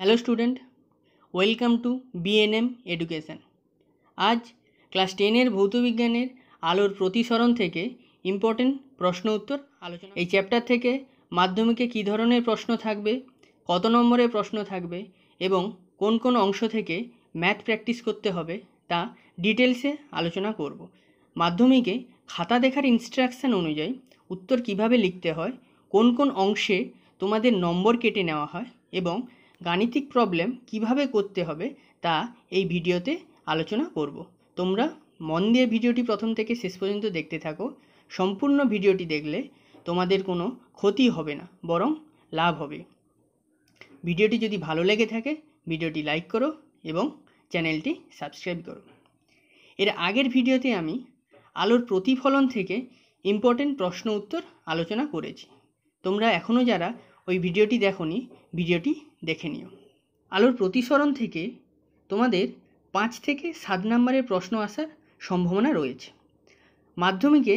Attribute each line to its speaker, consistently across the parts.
Speaker 1: hello student welcome to BNM education আজ class টেনের ভৌতবিজ্ঞানের আলোর প্রতিসরণ থেকে ইম্পর্টেন্ট প্রশ্ন উত্তর আলোচনা এই চ্যাপ্টার থেকে মাধ্যমিকে কী ধরনের প্রশ্ন থাকবে কত নম্বরের প্রশ্ন থাকবে এবং কোন কোন অংশ থেকে ম্যাথ প্র্যাকটিস করতে হবে তা ডিটেলসে আলোচনা করব মাধ্যমিকে খাতা দেখার ইনস্ট্রাকশান অনুযায়ী উত্তর কিভাবে লিখতে হয় কোন কোন অংশে তোমাদের নম্বর কেটে নেওয়া হয় এবং গাণিতিক প্রবলেম কিভাবে করতে হবে তা এই ভিডিওতে আলোচনা করব তোমরা মন দিয়ে ভিডিওটি প্রথম থেকে শেষ পর্যন্ত দেখতে থাকো সম্পূর্ণ ভিডিওটি দেখলে তোমাদের কোনো ক্ষতি হবে না বরং লাভ হবে ভিডিওটি যদি ভালো লেগে থাকে ভিডিওটি লাইক করো এবং চ্যানেলটি সাবস্ক্রাইব করো এর আগের ভিডিওতে আমি আলোর প্রতিফলন থেকে ইম্পর্টেন্ট প্রশ্ন উত্তর আলোচনা করেছি তোমরা এখনও যারা ওই ভিডিওটি দেখনি ভিডিওটি দেখে নিও আলোর প্রতিসরণ থেকে তোমাদের পাঁচ থেকে সাত নম্বরের প্রশ্ন আসার সম্ভাবনা রয়েছে মাধ্যমিকে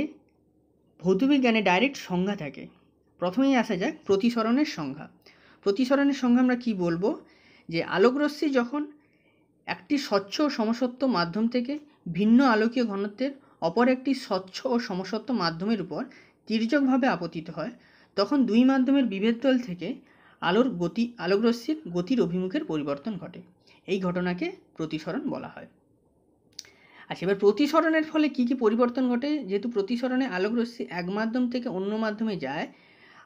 Speaker 1: ভৌতবিজ্ঞানে ডাইরেক্ট সংজ্ঞা থাকে প্রথমেই আসা যাক প্রতিসরণের সংজ্ঞা প্রতিসরণের সংজ্ঞা আমরা কী বলবো যে আলোকরশ্মি যখন একটি স্বচ্ছ ও সমসত্ব মাধ্যম থেকে ভিন্ন আলোকীয় ঘনত্বের অপর একটি স্বচ্ছ ও সমসত্ব মাধ্যমের উপর তির্যকভাবে আপতিত হয় তখন দুই মাধ্যমের বিভেদতল থেকে আলোর গতি আলোকরশ্মির গতির অভিমুখের পরিবর্তন ঘটে এই ঘটনাকে প্রতিসরণ বলা হয় আচ্ছা এবার প্রতিসরণের ফলে কি কি পরিবর্তন ঘটে যেহেতু প্রতিসরণে আলোকরশ্মি এক মাধ্যম থেকে অন্য মাধ্যমে যায়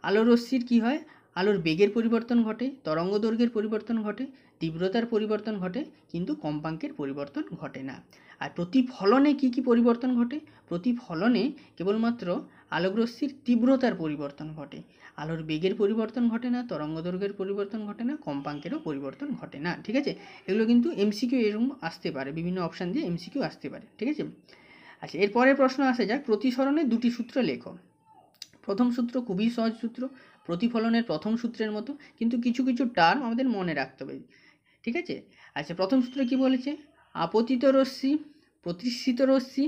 Speaker 1: আলোরশ্মির কি হয় আলোর বেগের পরিবর্তন ঘটে তরঙ্গ দৈর্ঘ্যের পরিবর্তন ঘটে তীব্রতার পরিবর্তন ঘটে কিন্তু কম্পাঙ্কের পরিবর্তন ঘটে না আর প্রতিফলনে কি কি পরিবর্তন ঘটে প্রতিফলনে কেবলমাত্র আলোকরশ্মির তীব্রতার পরিবর্তন ঘটে আলোর বেগের পরিবর্তন ঘটে না তরঙ্গদৈর্ঘ্যের পরিবর্তন ঘটে না কম্পাঙ্কেরও পরিবর্তন ঘটে না ঠিক আছে এগুলো কিন্তু এমসিকিউ এরকম আসতে পারে বিভিন্ন অপশান দিয়ে এমসিকিউ আসতে পারে ঠিক আছে আচ্ছা এরপরের প্রশ্ন আসে যাক প্রতিসরণে দুটি সূত্র লেখো প্রথম সূত্র খুবই সহজ সূত্র প্রতিফলনের প্রথম সূত্রের মতো কিন্তু কিছু কিছু টার্ম আমাদের মনে রাখতে হবে ঠিক আছে আচ্ছা প্রথম সূত্র কি বলেছে আপতিত রশ্মি প্রতিষ্ঠিত রশ্মি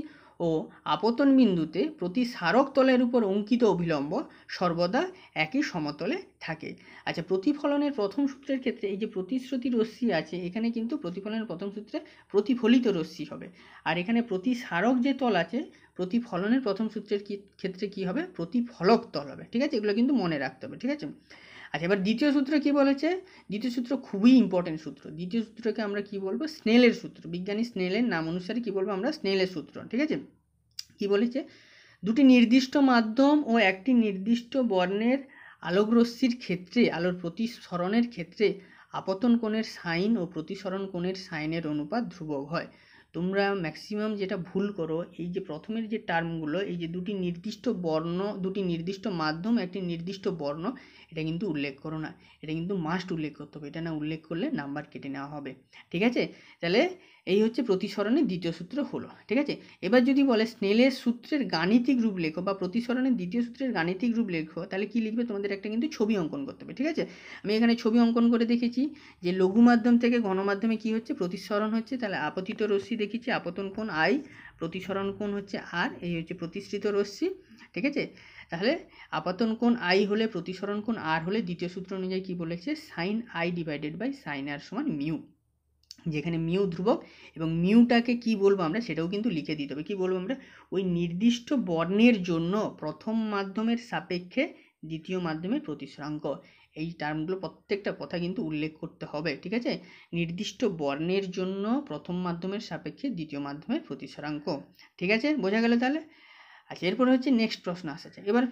Speaker 1: ও আপতন বিন্দুতে প্রতি স্মারক তলের উপর অঙ্কিত অভিলম্ব সর্বদা একই সমতলে থাকে আচ্ছা প্রতিফলনের প্রথম সূত্রের ক্ষেত্রে এই যে প্রতিশ্রুতি রশ্মি আছে এখানে কিন্তু প্রতিফলনের প্রথম সূত্রে প্রতিফলিত রশ্মি হবে আর এখানে প্রতি স্মারক যে তল আছে প্রতিফলনের প্রথম সূত্রের ক্ষেত্রে কি হবে প্রতিফলক তল হবে ঠিক আছে এগুলো কিন্তু মনে রাখতে হবে ঠিক আছে আচ্ছা এবার দ্বিতীয় সূত্র কি বলেছে দ্বিতীয় সূত্র খুবই ইম্পর্টেন্ট সূত্র দ্বিতীয় সূত্রকে আমরা কি বলবো স্নেলের সূত্র বিজ্ঞানী স্নেলের নাম অনুসারে কি বলবো আমরা স্নেলের সূত্র ঠিক আছে কি বলেছে দুটি নির্দিষ্ট মাধ্যম ও একটি নির্দিষ্ট বর্ণের আলোকরশ্মির ক্ষেত্রে আলোর প্রতিসরণের ক্ষেত্রে আপতন কোণের সাইন ও প্রতিসরণ কোণের সাইনের অনুপাত ধ্রুবক হয় তোমরা ম্যাক্সিমাম যেটা ভুল করো এই যে প্রথমের যে টার্মগুলো এই যে দুটি নির্দিষ্ট বর্ণ দুটি নির্দিষ্ট মাধ্যম একটি নির্দিষ্ট বর্ণ এটা কিন্তু উল্লেখ করো না এটা কিন্তু মাস্ট উল্লেখ করতে হবে এটা না উল্লেখ করলে নাম্বার কেটে নেওয়া হবে ঠিক আছে তাহলে এই হচ্ছে প্রতিসরণের দ্বিতীয় সূত্র হলো ঠিক আছে এবার যদি বলে স্নেলের সূত্রের গাণিতিক রূপ লেখো বা প্রতিসরণের দ্বিতীয় সূত্রের গাণিতিক রূপ লেখো তাহলে কি লিখবে তোমাদের একটা কিন্তু ছবি অঙ্কন করতে হবে ঠিক আছে আমি এখানে ছবি অঙ্কন করে দেখেছি যে লঘু মাধ্যম থেকে গণমাধ্যমে কি হচ্ছে প্রতিসরণ হচ্ছে তাহলে আপতিত রশ্মি দেখেছি আপতন কোণ আই প্রতিসরণ কোণ হচ্ছে আর এই হচ্ছে প্রতিশ্রিত রশ্মি ঠিক আছে তাহলে আপাতন কোণ আই হলে প্রতিসরণ কোণ আর হলে দ্বিতীয় সূত্র অনুযায়ী কী বলেছে sine I divided by sine R সমান মিউ যেখানে মিউ ধ্রুবক এবং মিউটাকে কি বলবো আমরা সেটাও কিন্তু লিখে দিতে হবে কী বলবো আমরা ওই নির্দিষ্ট বর্ণের জন্য প্রথম মাধ্যমের সাপেক্ষে দ্বিতীয় মাধ্যমের প্রতিসরাঙ্ক এই টার্মগুলো প্রত্যেকটা কথা কিন্তু উল্লেখ করতে হবে ঠিক আছে নির্দিষ্ট বর্ণের জন্য প্রথম মাধ্যমের সাপেক্ষে দ্বিতীয় মাধ্যমের প্রতিসরাঙ্ক ঠিক আছে বোঝা গেল তাহলে আচ্ছা এরপরে হচ্ছে নেক্সট প্রশ্ন আসা যায় এবার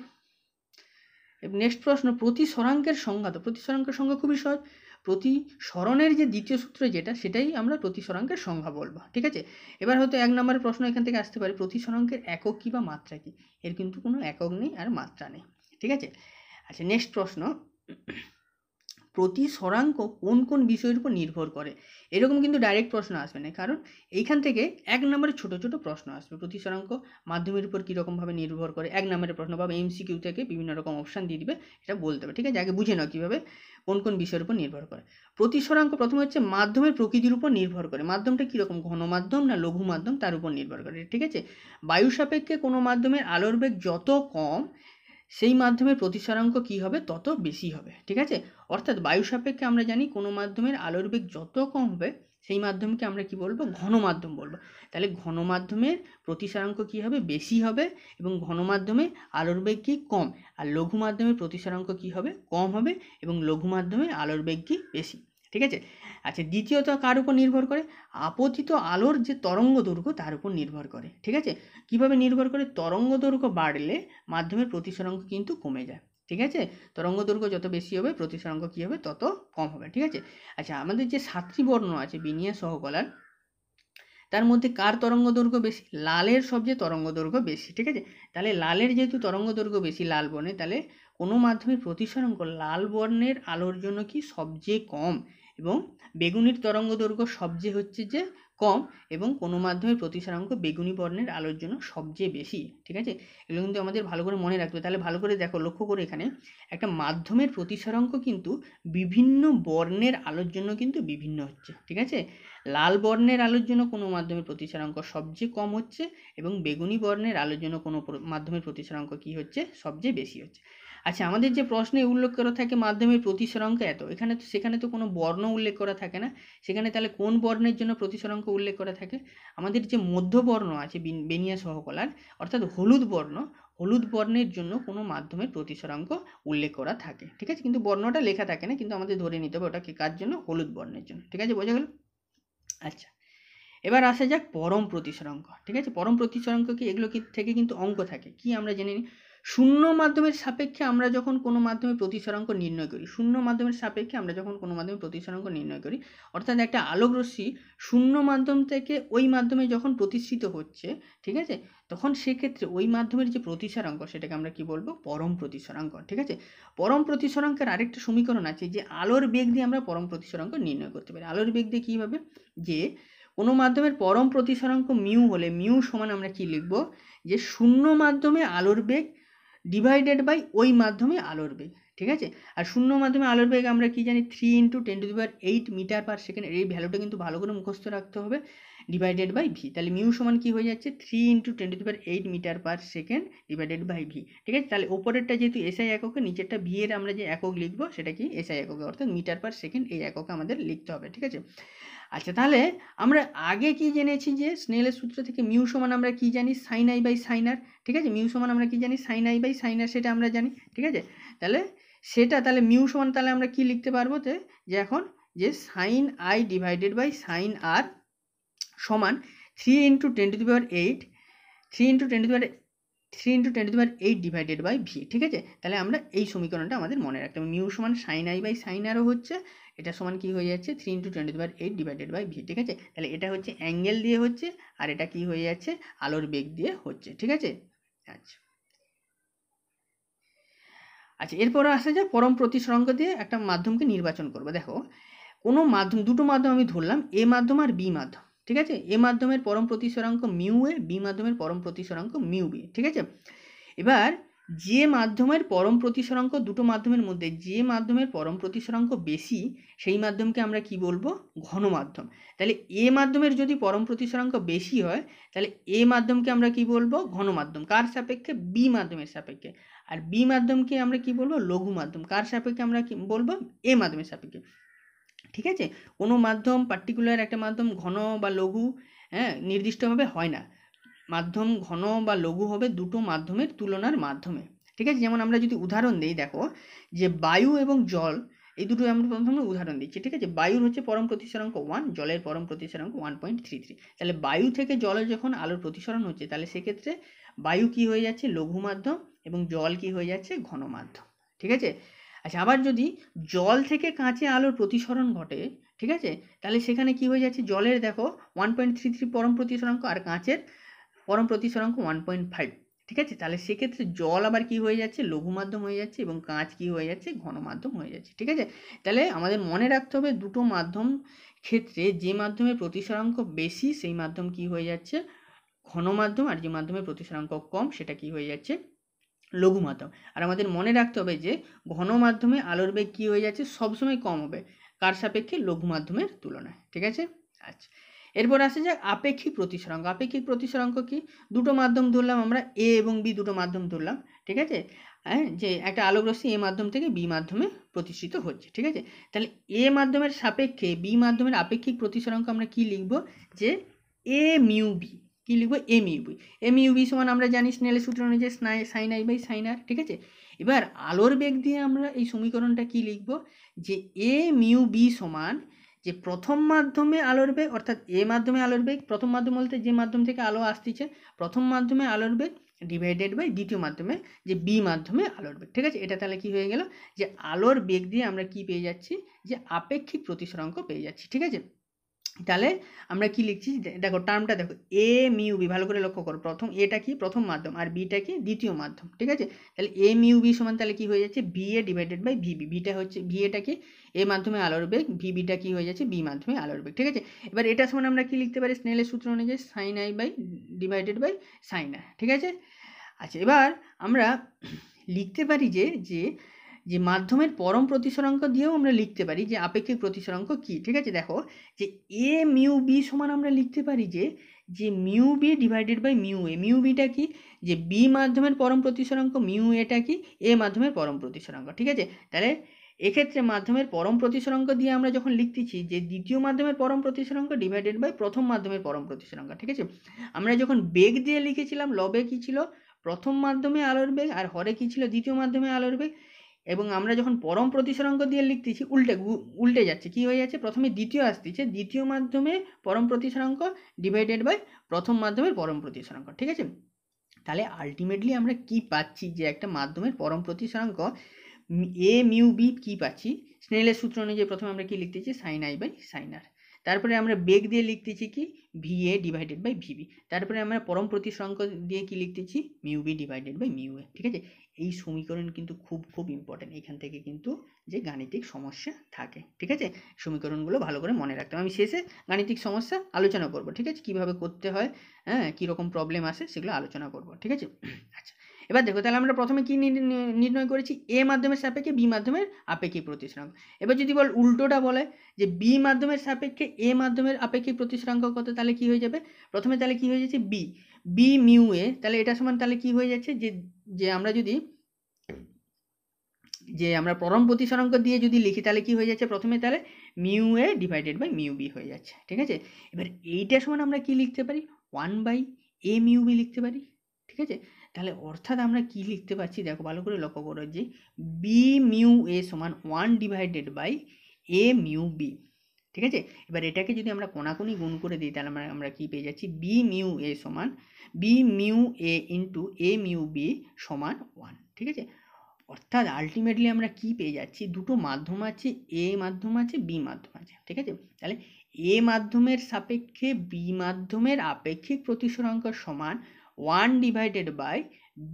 Speaker 1: নেক্সট প্রশ্ন প্রতি সরাঙ্কের সংজ্ঞা তো প্রতি সরাঙ্কের সংজ্ঞা খুবই সহজ প্রতি সরণের যে দ্বিতীয় সূত্র যেটা সেটাই আমরা প্রতি সরাঙ্কের সংজ্ঞা বলবো ঠিক আছে এবার হয়তো এক নম্বরের প্রশ্ন এখান থেকে আসতে পারে প্রতি সরাঙ্কের একক কী বা মাত্রা কী এর কিন্তু কোনো একক নেই আর মাত্রা নেই ঠিক আছে আচ্ছা নেক্সট প্রশ্ন প্রতি সরাঙ্ক কোন কোন বিষয়ের উপর নির্ভর করে এরকম কিন্তু ডাইরেক্ট প্রশ্ন আসবে না কারণ এইখান থেকে এক নম্বরের ছোটো ছোটো প্রশ্ন আসবে প্রতি স্বরাঙ্ক মাধ্যমের উপর কীরকমভাবে নির্ভর করে এক নম্বরের প্রশ্ন বা এমসিকিউ থেকে বিভিন্ন রকম অপশান দিয়ে দিবে এটা বলতে হবে ঠিক আছে আগে বুঝে নাও কীভাবে কোন কোন বিষয়ের উপর নির্ভর করে প্রতি সরাঙ্ক প্রথমে হচ্ছে মাধ্যমের প্রকৃতির উপর নির্ভর করে মাধ্যমটা কীরকম ঘন মাধ্যম না লঘু মাধ্যম তার উপর নির্ভর করে ঠিক আছে বায়ু সাপেক্ষে কোনো মাধ্যমের আলোর বেগ যত কম সেই মাধ্যমের প্রতিসারাঙ্ক কী হবে তত বেশি হবে ঠিক আছে অর্থাৎ বায়ু সাপেক্ষে আমরা জানি কোনো মাধ্যমের আলোর বেগ যত কম হবে সেই মাধ্যমকে আমরা কি বলবো ঘন মাধ্যম বলবো তাহলে ঘন মাধ্যমের প্রতিসরাঙ্ক কী হবে বেশি হবে এবং ঘন মাধ্যমে আলোর বেগ কি কম আর লঘু মাধ্যমে প্রতিসারাঙ্ক কী হবে কম হবে এবং লঘু মাধ্যমে আলোর বেগ কি বেশি ঠিক আছে আচ্ছা দ্বিতীয়ত কার উপর নির্ভর করে আপতিত আলোর যে তরঙ্গ দৈর্ঘ্য তার উপর নির্ভর করে ঠিক আছে কিভাবে নির্ভর করে তরঙ্গ দৈর্ঘ্য বাড়লে মাধ্যমের প্রতিসরাঙ্ক কিন্তু কমে যায় ঠিক আছে তরঙ্গ দৈর্ঘ্য যত বেশি হবে প্রতিসরাঙ্ক কী হবে তত কম হবে ঠিক আছে আচ্ছা আমাদের যে সাতটি বর্ণ আছে বিনিয়া সহকলার তার মধ্যে কার তরঙ্গ দৈর্ঘ্য বেশি লালের সবচেয়ে তরঙ্গ দৈর্ঘ্য বেশি ঠিক আছে তাহলে লালের যেহেতু তরঙ্গ দৈর্ঘ্য বেশি লাল বর্ণে তাহলে কোনো মাধ্যমে প্রতিসরাঙ্ক লাল বর্ণের আলোর জন্য কি সবচেয়ে কম এবং বেগুনির তরঙ্গ দৈর্ঘ্য সবচেয়ে হচ্ছে যে কম এবং কোনো মাধ্যমে প্রতিসারাঙ্ক বেগুনি বর্ণের আলোর জন্য সবচেয়ে বেশি ঠিক আছে এগুলো কিন্তু আমাদের ভালো করে মনে রাখবে তাহলে ভালো করে দেখো লক্ষ্য করে এখানে একটা মাধ্যমের প্রতিসারাঙ্ক কিন্তু বিভিন্ন বর্ণের আলোর জন্য কিন্তু বিভিন্ন হচ্ছে ঠিক আছে লাল বর্ণের আলোর জন্য কোনো মাধ্যমের প্রতিসারাঙ্ক সবচেয়ে কম হচ্ছে এবং বেগুনি বর্ণের আলোর জন্য কোনো মাধ্যমের প্রতিসারাঙ্ক কী হচ্ছে সবচেয়ে বেশি হচ্ছে আচ্ছা আমাদের যে প্রশ্নে উল্লেখ করা থাকে মাধ্যমের প্রতিসরাঙ্ক এত এখানে তো সেখানে তো কোনো বর্ণ উল্লেখ করা থাকে না সেখানে তাহলে কোন বর্ণের জন্য প্রতিসরাঙ্ক উল্লেখ করা থাকে আমাদের যে মধ্যবর্ণ আছে বেনিয়া সহকলার অর্থাৎ হলুদ বর্ণ হলুদ বর্ণের জন্য কোনো মাধ্যমের প্রতিসরাঙ্ক উল্লেখ করা থাকে ঠিক আছে কিন্তু বর্ণটা লেখা থাকে না কিন্তু আমাদের ধরে নিতে হবে ওটাকে কার জন্য হলুদ বর্ণের জন্য ঠিক আছে বোঝা গেল আচ্ছা এবার আসা যাক পরম প্রতিসরাঙ্ক ঠিক আছে পরম প্রতিসরাঙ্ক কি এগুলো কি থেকে কিন্তু অঙ্ক থাকে কি আমরা জেনে নিই শূন্য মাধ্যমের সাপেক্ষে আমরা যখন কোনো মাধ্যমে প্রতিসরাঙ্ক নির্ণয় করি শূন্য মাধ্যমের সাপেক্ষে আমরা যখন কোনো মাধ্যমে প্রতিসরাঙ্ক নির্ণয় করি অর্থাৎ একটা আলোকরশ্মি শূন্য মাধ্যম থেকে ওই মাধ্যমে যখন প্রতিষ্ঠিত হচ্ছে ঠিক আছে তখন সেক্ষেত্রে ওই মাধ্যমের যে প্রতিসরাঙ্ক সেটাকে আমরা কি বলবো পরম প্রতিসরাঙ্ক ঠিক আছে পরম প্রতিসরাঙ্কের আরেকটা সমীকরণ আছে যে আলোর বেগ দিয়ে আমরা পরম প্রতিসরাঙ্ক নির্ণয় করতে পারি আলোর বেগ দিয়ে কীভাবে যে কোনো মাধ্যমের পরম প্রতিসরাঙ্ক মিউ হলে মিউ সমান আমরা কি লিখব যে শূন্য মাধ্যমে আলোর বেগ ডিভাইডেড বাই ওই মাধ্যমে আলোর বেগ ঠিক আছে আর শূন্য মাধ্যমে আলোর বেগ আমরা কি জানি three into ten to the power eight metre per second এই ভ্যালুটা কিন্তু ভালো করে মুখস্থ রাখতে হবে ডিভাইডেড বাই ভি তাহলে মিউ সমান কী হয়ে যাচ্ছে three into ten to the power eight metre per second divided by V ঠিক আছে তাহলে ওপরেরটা যেহেতু এসআই এককে নিচেরটা ভি এর আমরা যে একক লিখবো সেটা কি এসআই এককে অর্থাৎ মিটার পার সেকেন্ড এই এককে আমাদের লিখতে হবে ঠিক আছে আচ্ছা তাহলে আমরা আগে কি জেনেছি যে স্নেলের সূত্র থেকে মিউ সমান আমরা কি জানি সাইন আই বাই সাইনার ঠিক আছে মিউ সমান আমরা কি জানি সাইন আই বাই সাইনার সেটা আমরা জানি ঠিক আছে তাহলে সেটা তাহলে মিউ সমান তাহলে আমরা কি লিখতে পারবো যে এখন যে sine I divided by sine R সমান three into ten to the power eight three into ten to the power three into ten to eight divided by V ঠিক আছে তাহলে আমরা এই সমীকরণটা আমাদের মনে রাখতে হবে মিউ সমান সাইন আই বাই সাইন আরও হচ্ছে এটা সমান কি হয়ে যাচ্ছে three into twenty power eight divided by V ঠিক আছে তাহলে এটা হচ্ছে অ্যাঙ্গেল দিয়ে হচ্ছে আর এটা কি হয়ে যাচ্ছে আলোর বেগ দিয়ে হচ্ছে ঠিক আছে আচ্ছা আচ্ছা এরপরে আসা যায় পরম প্রতিসরঙ্গ দিয়ে একটা মাধ্যমকে নির্বাচন করবো দেখো কোনো মাধ্যম দুটো মাধ্যম আমি ধরলাম এ মাধ্যম আর বি মাধ্যম ঠিক আছে এ মাধ্যমের পরম প্রতিসরাঙ্ক মিউ এ বি মাধ্যমের পরম প্রতিসরাঙ্ক মিউ বি ঠিক আছে এবার যে মাধ্যমের পরম প্রতিসরাঙ্ক দুটো মাধ্যমের মধ্যে যে মাধ্যমের পরম প্রতিসরাঙ্ক বেশি সেই মাধ্যমকে আমরা কি বলবো ঘন মাধ্যম তাহলে এ মাধ্যমের যদি পরম প্রতিসরাঙ্ক বেশি হয় তাহলে এ মাধ্যমকে আমরা কি বলবো ঘন মাধ্যম কার সাপেক্ষে বি মাধ্যমের সাপেক্ষে আর বি মাধ্যমকে আমরা কি বলবো লঘু মাধ্যম কার সাপেক্ষে আমরা কি বলবো এ মাধ্যমের সাপেক্ষে ঠিক আছে কোনো মাধ্যম পার্টিকুলার একটা মাধ্যম ঘন বা লঘু হ্যাঁ নির্দিষ্টভাবে হয় না মাধ্যম ঘন বা লঘু হবে দুটো মাধ্যমের তুলনার মাধ্যমে ঠিক আছে যেমন আমরা যদি উদাহরণ দিই দেখো যে বায়ু এবং জল এই দুটো আমরা প্রথমে উদাহরণ দিচ্ছি ঠিক আছে বায়ুর হচ্ছে পরম প্রতিসরাঙ্ক ওয়ান জলের পরম প্রতিসরাঙ্ক ওয়ান পয়েন্ট থ্রি থ্রি তাহলে বায়ু থেকে জলে যখন আলোর প্রতিসরণ হচ্ছে তাহলে সেক্ষেত্রে বায়ু কি হয়ে যাচ্ছে লঘু মাধ্যম এবং জল কি হয়ে যাচ্ছে ঘন মাধ্যম ঠিক আছে আচ্ছা আবার যদি জল থেকে কাঁচে আলোর প্রতিসরণ ঘটে ঠিক আছে তাহলে সেখানে কি হয়ে যাচ্ছে জলের দেখো ওয়ান পয়েন্ট থ্রি থ্রি পরম প্রতিসরাঙ্ক আর কাঁচের পরম প্রতিসরাঙ্ক ওয়ান পয়েন্ট ফাইভ ঠিক আছে তাহলে সেক্ষেত্রে জল আবার কি হয়ে যাচ্ছে লঘু মাধ্যম হয়ে যাচ্ছে এবং কাঁচ কি হয়ে যাচ্ছে ঘন মাধ্যম হয়ে যাচ্ছে ঠিক আছে তাহলে আমাদের মনে রাখতে হবে দুটো মাধ্যম ক্ষেত্রে যে মাধ্যমে প্রতিসরাঙ্ক বেশি সেই মাধ্যম কি হয়ে যাচ্ছে ঘন মাধ্যম আর যে মাধ্যমে প্রতিসরাঙ্ক কম সেটা কি হয়ে যাচ্ছে লঘু মাধ্যম আর আমাদের মনে রাখতে হবে যে ঘন মাধ্যমে আলোর বেগ কী হয়ে যাচ্ছে সবসময় কম হবে কার সাপেক্ষে লঘু মাধ্যমের তুলনায় ঠিক আছে আচ্ছা এরপর আসে যাক আপেক্ষিক প্রতিসরাঙ্ক আপেক্ষিক প্রতিসরাঙ্ক কি দুটো মাধ্যম ধরলাম আমরা এ এবং বি দুটো মাধ্যম ধরলাম ঠিক আছে হ্যাঁ যে একটা আলোক রশ্মি এ মাধ্যম থেকে বি মাধ্যমে প্রতিষ্ঠিত হচ্ছে ঠিক আছে তাহলে এ মাধ্যমের সাপেক্ষে বি মাধ্যমের আপেক্ষিক প্রতিসরাঙ্ক আমরা কি লিখব যে এ মিউ বি কী লিখবো এম ইউবি এম ইউবি সমান আমরা জানি স্নেলের সূত্র অনুযায়ী স্নাই sine I by sine R ঠিক আছে এবার আলোর বেগ দিয়ে আমরা এই সমীকরণটা কি লিখব যে এ মিউ বি সমান যে প্রথম মাধ্যমে আলোর বেগ অর্থাৎ এ মাধ্যমে আলোর বেগ প্রথম মাধ্যম বলতে যে মাধ্যম থেকে আলো আসতেছে প্রথম মাধ্যমে আলোর বেগ ডিভাইডেড বাই দ্বিতীয় মাধ্যমে যে বি মাধ্যমে আলোর বেগ ঠিক আছে এটা তাহলে কি হয়ে গেল যে আলোর বেগ দিয়ে আমরা কি পেয়ে যাচ্ছি যে আপেক্ষিক প্রতিসরাঙ্ক পেয়ে যাচ্ছি ঠিক আছে তাহলে আমরা কি লিখছি দেখো টার্মটা দেখো এ মিউবি ভালো করে লক্ষ্য করো প্রথম এটা কি প্রথম মাধ্যম আর বিটা কি দ্বিতীয় মাধ্যম ঠিক আছে তাহলে এ মিউবি সমান তাহলে কি হয়ে যাচ্ছে B A divided by VB beta হচ্ছে ভি এটা কি এ মাধ্যমে আলোর বেগ ভিবিটা কি হয়ে যাচ্ছে বি মাধ্যমে আলোর বেগ ঠিক আছে এবার এটা সমান আমরা কি লিখতে পারি স্নেলের সূত্র অনুযায়ী sine I by divided by sine I ঠিক আছে আচ্ছা এবার আমরা লিখতে পারি যে যে যে মাধ্যমের পরম প্রতিসরাঙ্ক দিয়েও আমরা লিখতে পারি যে আপেক্ষিক প্রতিসরাঙ্ক কী ঠিক আছে দেখো যে এ মিউ বি সমান আমরা লিখতে পারি যে যে mu B divided by mu A mu beta কি যে বি মাধ্যমের পরম প্রতিসরাঙ্ক মিউ এটা কি এ মাধ্যমের পরম প্রতিসরাঙ্ক ঠিক আছে তাহলে এক্ষেত্রে মাধ্যমের পরম প্রতিসরাঙ্ক দিয়ে আমরা যখন লিখতেছি যে দ্বিতীয় মাধ্যমের পরম প্রতিসরাঙ্ক ডিভাইডেড বাই প্রথম মাধ্যমের পরম প্রতিসরাঙ্ক ঠিক আছে আমরা যখন বেগ দিয়ে লিখেছিলাম লবে কী ছিল প্রথম মাধ্যমে আলোর বেগ আর হরে কী ছিল দ্বিতীয় মাধ্যমে আলোর বেগ এবং আমরা যখন পরম প্রতিসরঙ্গ দিয়ে লিখতেছি উল্টে উল্টে যাচ্ছে কি হয়ে যাচ্ছে প্রথমে দ্বিতীয় আসতেছে দ্বিতীয় মাধ্যমে পরম প্রতিসরাঙ্ক ডিভাইডেড বাই প্রথম মাধ্যমের পরম প্রতিসরাঙ্ক ঠিক আছে তাহলে আলটিমেটলি আমরা কি পাচ্ছি যে একটা মাধ্যমের পরম প্রতিসরাঙ্ক এ মিউ বি কী পাচ্ছি স্নেলের সূত্র অনুযায়ী প্রথমে আমরা কী লিখতেছি sine I by sine R তারপরে আমরা বেগ দিয়ে লিখতেছি কি V A divided by VB তারপরে আমরা পরম প্রতিসংক দিয়ে কি লিখতেছি mu B divided by mu A ঠিক আছে এই সমীকরণ কিন্তু খুব খুব ইম্পর্টেন্ট এখান থেকে কিন্তু যে গাণিতিক সমস্যা থাকে ঠিক আছে সমীকরণগুলো ভালো করে মনে রাখতে আমি শেষে গাণিতিক সমস্যা আলোচনা করব ঠিক আছে কিভাবে করতে হয় হ্যাঁ কীরকম প্রবলেম আসে সেগুলো আলোচনা করব ঠিক আছে আচ্ছা এবার দেখো তাহলে আমরা প্রথমে কি নির্ণয় করেছি এ মাধ্যমের সাপেক্ষে বি মাধ্যমের আপেক্ষিক প্রতিসরাঙ্ক এবার যদি বল উল্টোটা বলে যে বি মাধ্যমের সাপেক্ষে এ মাধ্যমের আপেক্ষিক প্রতিসরাঙ্ক কত তাহলে কি হয়ে যাবে প্রথমে তাহলে কি হয়ে যাচ্ছে বি বি মিউ এ তাহলে এটা সমান তাহলে কি হয়ে যাচ্ছে যে যে আমরা যদি যে আমরা পরম প্রতিসরাঙ্ক দিয়ে যদি লিখি তাহলে কি হয়ে যাচ্ছে প্রথমে তাহলে mu A divided by mu B হয়ে যাচ্ছে ঠিক আছে এবার এইটা সমান আমরা কি লিখতে পারি one by A mu B লিখতে পারি ঠিক আছে তাহলে অর্থাৎ আমরা কি লিখতে পারছি দেখো ভালো করে লক্ষ্য করো যে বি মিউ এ সমান one divided by A mu B ঠিক আছে এবার এটাকে যদি আমরা কোনাকুনি গুণ করে দিই তাহলে আমরা আমরা কী পেয়ে যাচ্ছি বি মিউ এ সমান B mu A into A mu B সমান ওয়ান ঠিক আছে অর্থাৎ আলটিমেটলি আমরা কি পেয়ে যাচ্ছি দুটো মাধ্যম আছে এ মাধ্যম আছে বি মাধ্যম আছে ঠিক আছে তাহলে এ মাধ্যমের সাপেক্ষে বি মাধ্যমের আপেক্ষিক প্রতিসরাঙ্ক সমান ওয়ান ডিভাইডেড বাই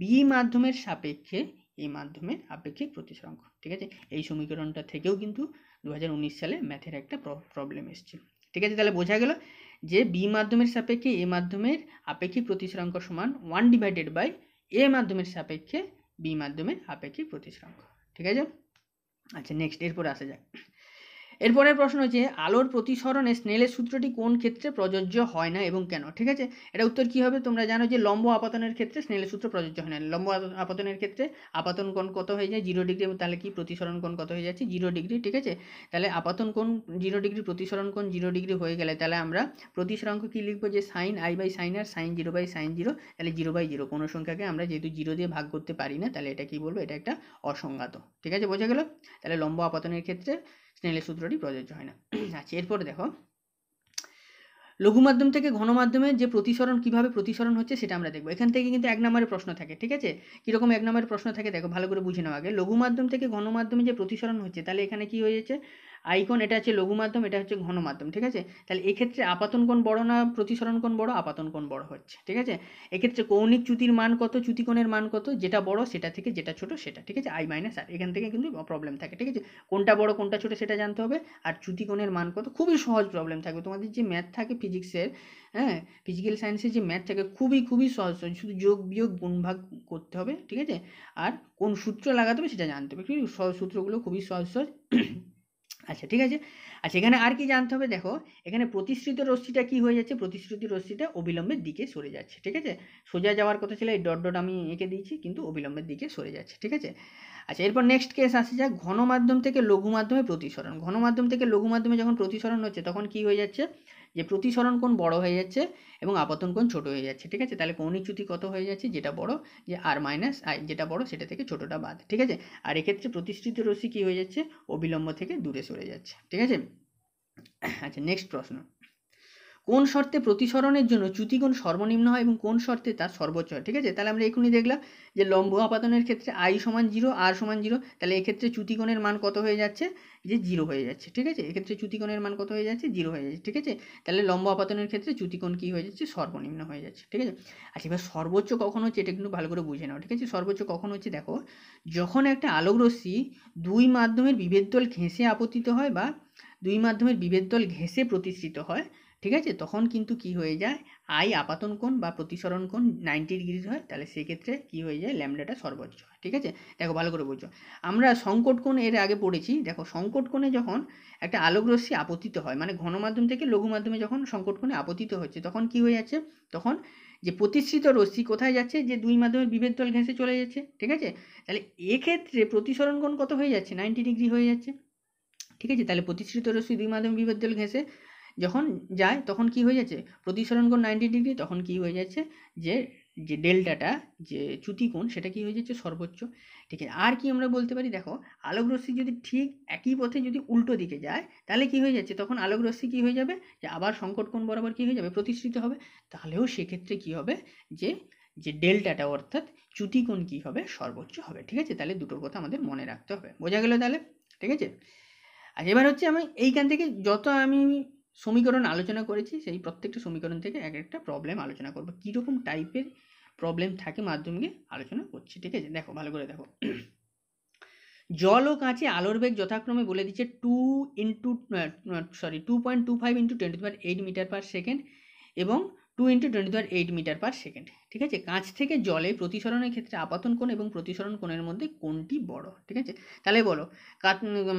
Speaker 1: বি মাধ্যমের সাপেক্ষে এই মাধ্যমের আপেক্ষিক প্রতিসরাঙ্ক ঠিক আছে এই সমীকরণটা থেকেও কিন্তু দু সালে ম্যাথের একটা প্রবলেম এসছে ঠিক আছে তাহলে বোঝা গেল যে বি মাধ্যমের সাপেক্ষে এ মাধ্যমের আপেক্ষিক প্রতিসরাঙ্ক সমান ওয়ান ডিভাইডেড বাই এ মাধ্যমের সাপেক্ষে বি মাধ্যমের আপেক্ষিক প্রতিসরাঙ্ক ঠিক আছে আচ্ছা নেক্সট এরপর আসা যাক এরপরের প্রশ্ন হচ্ছে আলোর প্রতিসরণে স্নেলের সূত্রটি কোন ক্ষেত্রে প্রযোজ্য হয় না এবং কেন ঠিক আছে এটা উত্তর কী হবে তোমরা জানো যে লম্ব আপাতনের ক্ষেত্রে স্নেলের সূত্র প্রযোজ্য হয় না লম্ব আপাতনের ক্ষেত্রে আপাতন কোণ কত হয়ে যায় জিরো ডিগ্রি তাহলে কি প্রতিসরণ কোণ কত হয়ে যাচ্ছে জিরো ডিগ্রি ঠিক আছে তাহলে আপাতন কোণ জিরো ডিগ্রি প্রতিসরণ কোণ জিরো ডিগ্রি হয়ে গেলে তাহলে আমরা প্রতিসরাঙ্ক কী লিখবো যে sine I by sine R sine zero by sine zero তাহলে জিরো বাই জিরো কোনো সংখ্যাকে আমরা যেহেতু জিরো দিয়ে ভাগ করতে পারি না তাহলে এটা কি বলবো এটা একটা অসংগাত ঠিক আছে বোঝা গেল তাহলে লম্ব আপাতনের ক্ষেত্রে স্নেলের সূত্রটি প্রযোজ্য হয় না আচ্ছা এরপরে দেখো লঘু মাধ্যম থেকে ঘন মাধ্যমে যে প্রতিসরণ কিভাবে প্রতিসরণ হচ্ছে সেটা আমরা দেখবো এখান থেকে কিন্তু এক নম্বরের প্রশ্ন থাকে ঠিক আছে কীরকম এক নম্বরের প্রশ্ন থাকে দেখো ভালো করে বুঝে নেওয়া আগে লঘু মাধ্যম থেকে ঘন মাধ্যমে যে প্রতিসরণ হচ্ছে তাহলে এখানে কি হয়ে যাচ্ছে আইকন এটা হচ্ছে লঘু মাধ্যম এটা হচ্ছে ঘন মাধ্যম ঠিক আছে তাহলে এক্ষেত্রে আপাতন কোণ বড় না প্রতিসরণ কোণ বড় আপাতন কোণ বড় হচ্ছে ঠিক আছে এক্ষেত্রে কৌণিক চ্যুতির মান কত চ্যুতিকোণের মান কত যেটা বড় সেটা থেকে যেটা ছোট সেটা ঠিক আছে আই মাইনাস আর এখান থেকে কিন্তু প্রবলেম থাকে ঠিক আছে কোনটা বড় কোনটা ছোট সেটা জানতে হবে আর চ্যুতিকোণের মান কত খুবই সহজ প্রবলেম থাকবে তোমাদের যে ম্যাথ থাকে ফিজিক্সের হ্যাঁ ফিজিক্যাল সায়েন্সের যে ম্যাথ থাকে খুবই খুবই সহজ শুধু যোগ বিয়োগ গুণভাগ করতে হবে ঠিক আছে আর কোন সূত্র লাগাতে হবে সেটা জানতে হবে সহজ সূত্রগুলো খুবই সহজ সহজ আচ্ছা ঠিক আছে আচ্ছা এখানে আর কি জানতে হবে দেখো এখানে প্রতিশ্রুত রশ্মিটা কি হয়ে যাচ্ছে প্রতিশ্রুত রশ্মিটা অবিলম্বের দিকে সরে যাচ্ছে ঠিক আছে সোজা যাওয়ার কথা ছিল এই ডট ডট আমি এঁকে দিয়েছি কিন্তু অবিলম্বের দিকে সরে যাচ্ছে ঠিক আছে আচ্ছা এরপর নেক্সট কেস আসে যাক ঘন মাধ্যম থেকে লঘু মাধ্যমে প্রতিসরণ ঘন মাধ্যম থেকে লঘু মাধ্যমে যখন প্রতিসরণ হচ্ছে তখন কি হয়ে যাচ্ছে যে প্রতিসরণ কোণ বড় হয়ে যাচ্ছে এবং আপাতন কোণ ছোট হয়ে যাচ্ছে ঠিক আছে তাহলে কৌণিক চ্যুতি কত হয়ে যাচ্ছে যেটা বড় যে আর মাইনাস আই যেটা বড় সেটা থেকে ছোটটা বাদ ঠিক আছে আর এক্ষেত্রে প্রতিষ্ঠিত রশ্মি কী হয়ে যাচ্ছে অবিলম্ব থেকে দূরে সরে যাচ্ছে ঠিক আছে আচ্ছা নেক্সট প্রশ্ন কোন শর্তে প্রতিসরণের জন্য চ্যুতিগুণ সর্বনিম্ন হয় এবং কোন শর্তে তার সর্বোচ্চ হয় ঠিক আছে তাহলে আমরা এখুনি দেখলাম যে লম্ব আপাতনের ক্ষেত্রে আই সমান জিরো আর সমান জিরো তাহলে এক্ষেত্রে চ্যুতিগুণের মান কত হয়ে যাচ্ছে যে জিরো হয়ে যাচ্ছে ঠিক আছে এক্ষেত্রে চ্যুতিকোণের মান কত হয়ে যাচ্ছে জিরো হয়ে যাচ্ছে ঠিক আছে তাহলে লম্ব আপাতনের ক্ষেত্রে চ্যুতিগুণ কী হয়ে যাচ্ছে সর্বনিম্ন হয়ে যাচ্ছে ঠিক আছে আচ্ছা এবার সর্বোচ্চ কখন হচ্ছে এটা কিন্তু ভালো করে বুঝে নাও ঠিক আছে সর্বোচ্চ কখন হচ্ছে দেখো যখন একটা আলোকরশ্মি দুই মাধ্যমের দল ঘেঁষে আপতিত হয় বা দুই মাধ্যমের দল ঘেঁষে প্রতিষ্ঠিত হয় ঠিক আছে তখন কিন্তু কি হয়ে যায় আই আপাতন কোণ বা প্রতিসরণ কোণ নাইনটি ডিগ্রিজ হয় তাহলে সেক্ষেত্রে কি হয়ে যায় ল্যামডাটা সর্বোচ্চ হয় ঠিক আছে দেখো ভালো করে বুঝো আমরা সংকট কোণ এর আগে পড়েছি দেখো সংকট কোণে যখন একটা আলোকরশ্মি আপতিত হয় মানে ঘন মাধ্যম থেকে লঘু মাধ্যমে যখন সংকট কোণে আপতিত হচ্ছে তখন কি হয়ে যাচ্ছে তখন যে প্রতিশ্রিত রশ্মি কোথায় যাচ্ছে যে দুই মাধ্যমে বিভেদ তল ঘেঁষে চলে যাচ্ছে ঠিক আছে তাহলে এক্ষেত্রে প্রতিসরণ কোণ কত হয়ে যাচ্ছে নাইনটি ডিগ্রি হয়ে যাচ্ছে ঠিক আছে তাহলে প্রতিশ্রিত রশ্মি দুই মাধ্যমে বিভেদ তল ঘেঁষে যখন যায় তখন কি হয়ে যাচ্ছে প্রতিসরণ কোণ নাইনটি ডিগ্রি তখন কি হয়ে যাচ্ছে যে যে ডেল্টাটা যে চ্যুতি কোণ সেটা কি হয়ে যাচ্ছে সর্বোচ্চ ঠিক আছে আর কি আমরা বলতে পারি দেখো আলোকরশ্মি যদি ঠিক একই পথে যদি উল্টো দিকে যায় তাহলে কি হয়ে যাচ্ছে তখন আলোকরশ্মি কি হয়ে যাবে যে আবার সংকট কোণ বরাবর কি হয়ে যাবে প্রতিষ্ঠিত হবে তাহলেও সেক্ষেত্রে কি হবে যে যে ডেল্টাটা অর্থাৎ চ্যুতি কোণ কী হবে সর্বোচ্চ হবে ঠিক আছে তাহলে দুটোর কথা আমাদের মনে রাখতে হবে বোঝা গেল তাহলে ঠিক আছে আর আচ্ছা, এবার হচ্ছে আমি এইখান থেকে যত আমি সমীকরণ আলোচনা করেছি সেই প্রত্যেকটা সমীকরণ থেকে এক একটা প্রবলেম আলোচনা করবো কীরকম টাইপের প্রবলেম থাকে মাধ্যমিকে আলোচনা করছি ঠিক আছে দেখো ভালো করে দেখো জল ও কাঁচে আলোর বেগ যথাক্রমে বলে দিচ্ছে two into sorry two point two five into twenty per eight metre per second এবং two into twenty per eight metre per second ঠিক আছে কাঁচ থেকে জলে প্রতিসরণের ক্ষেত্রে আপাতন কোণ এবং প্রতিসরণ কোণের মধ্যে কোনটি বড় ঠিক আছে তাহলে বলো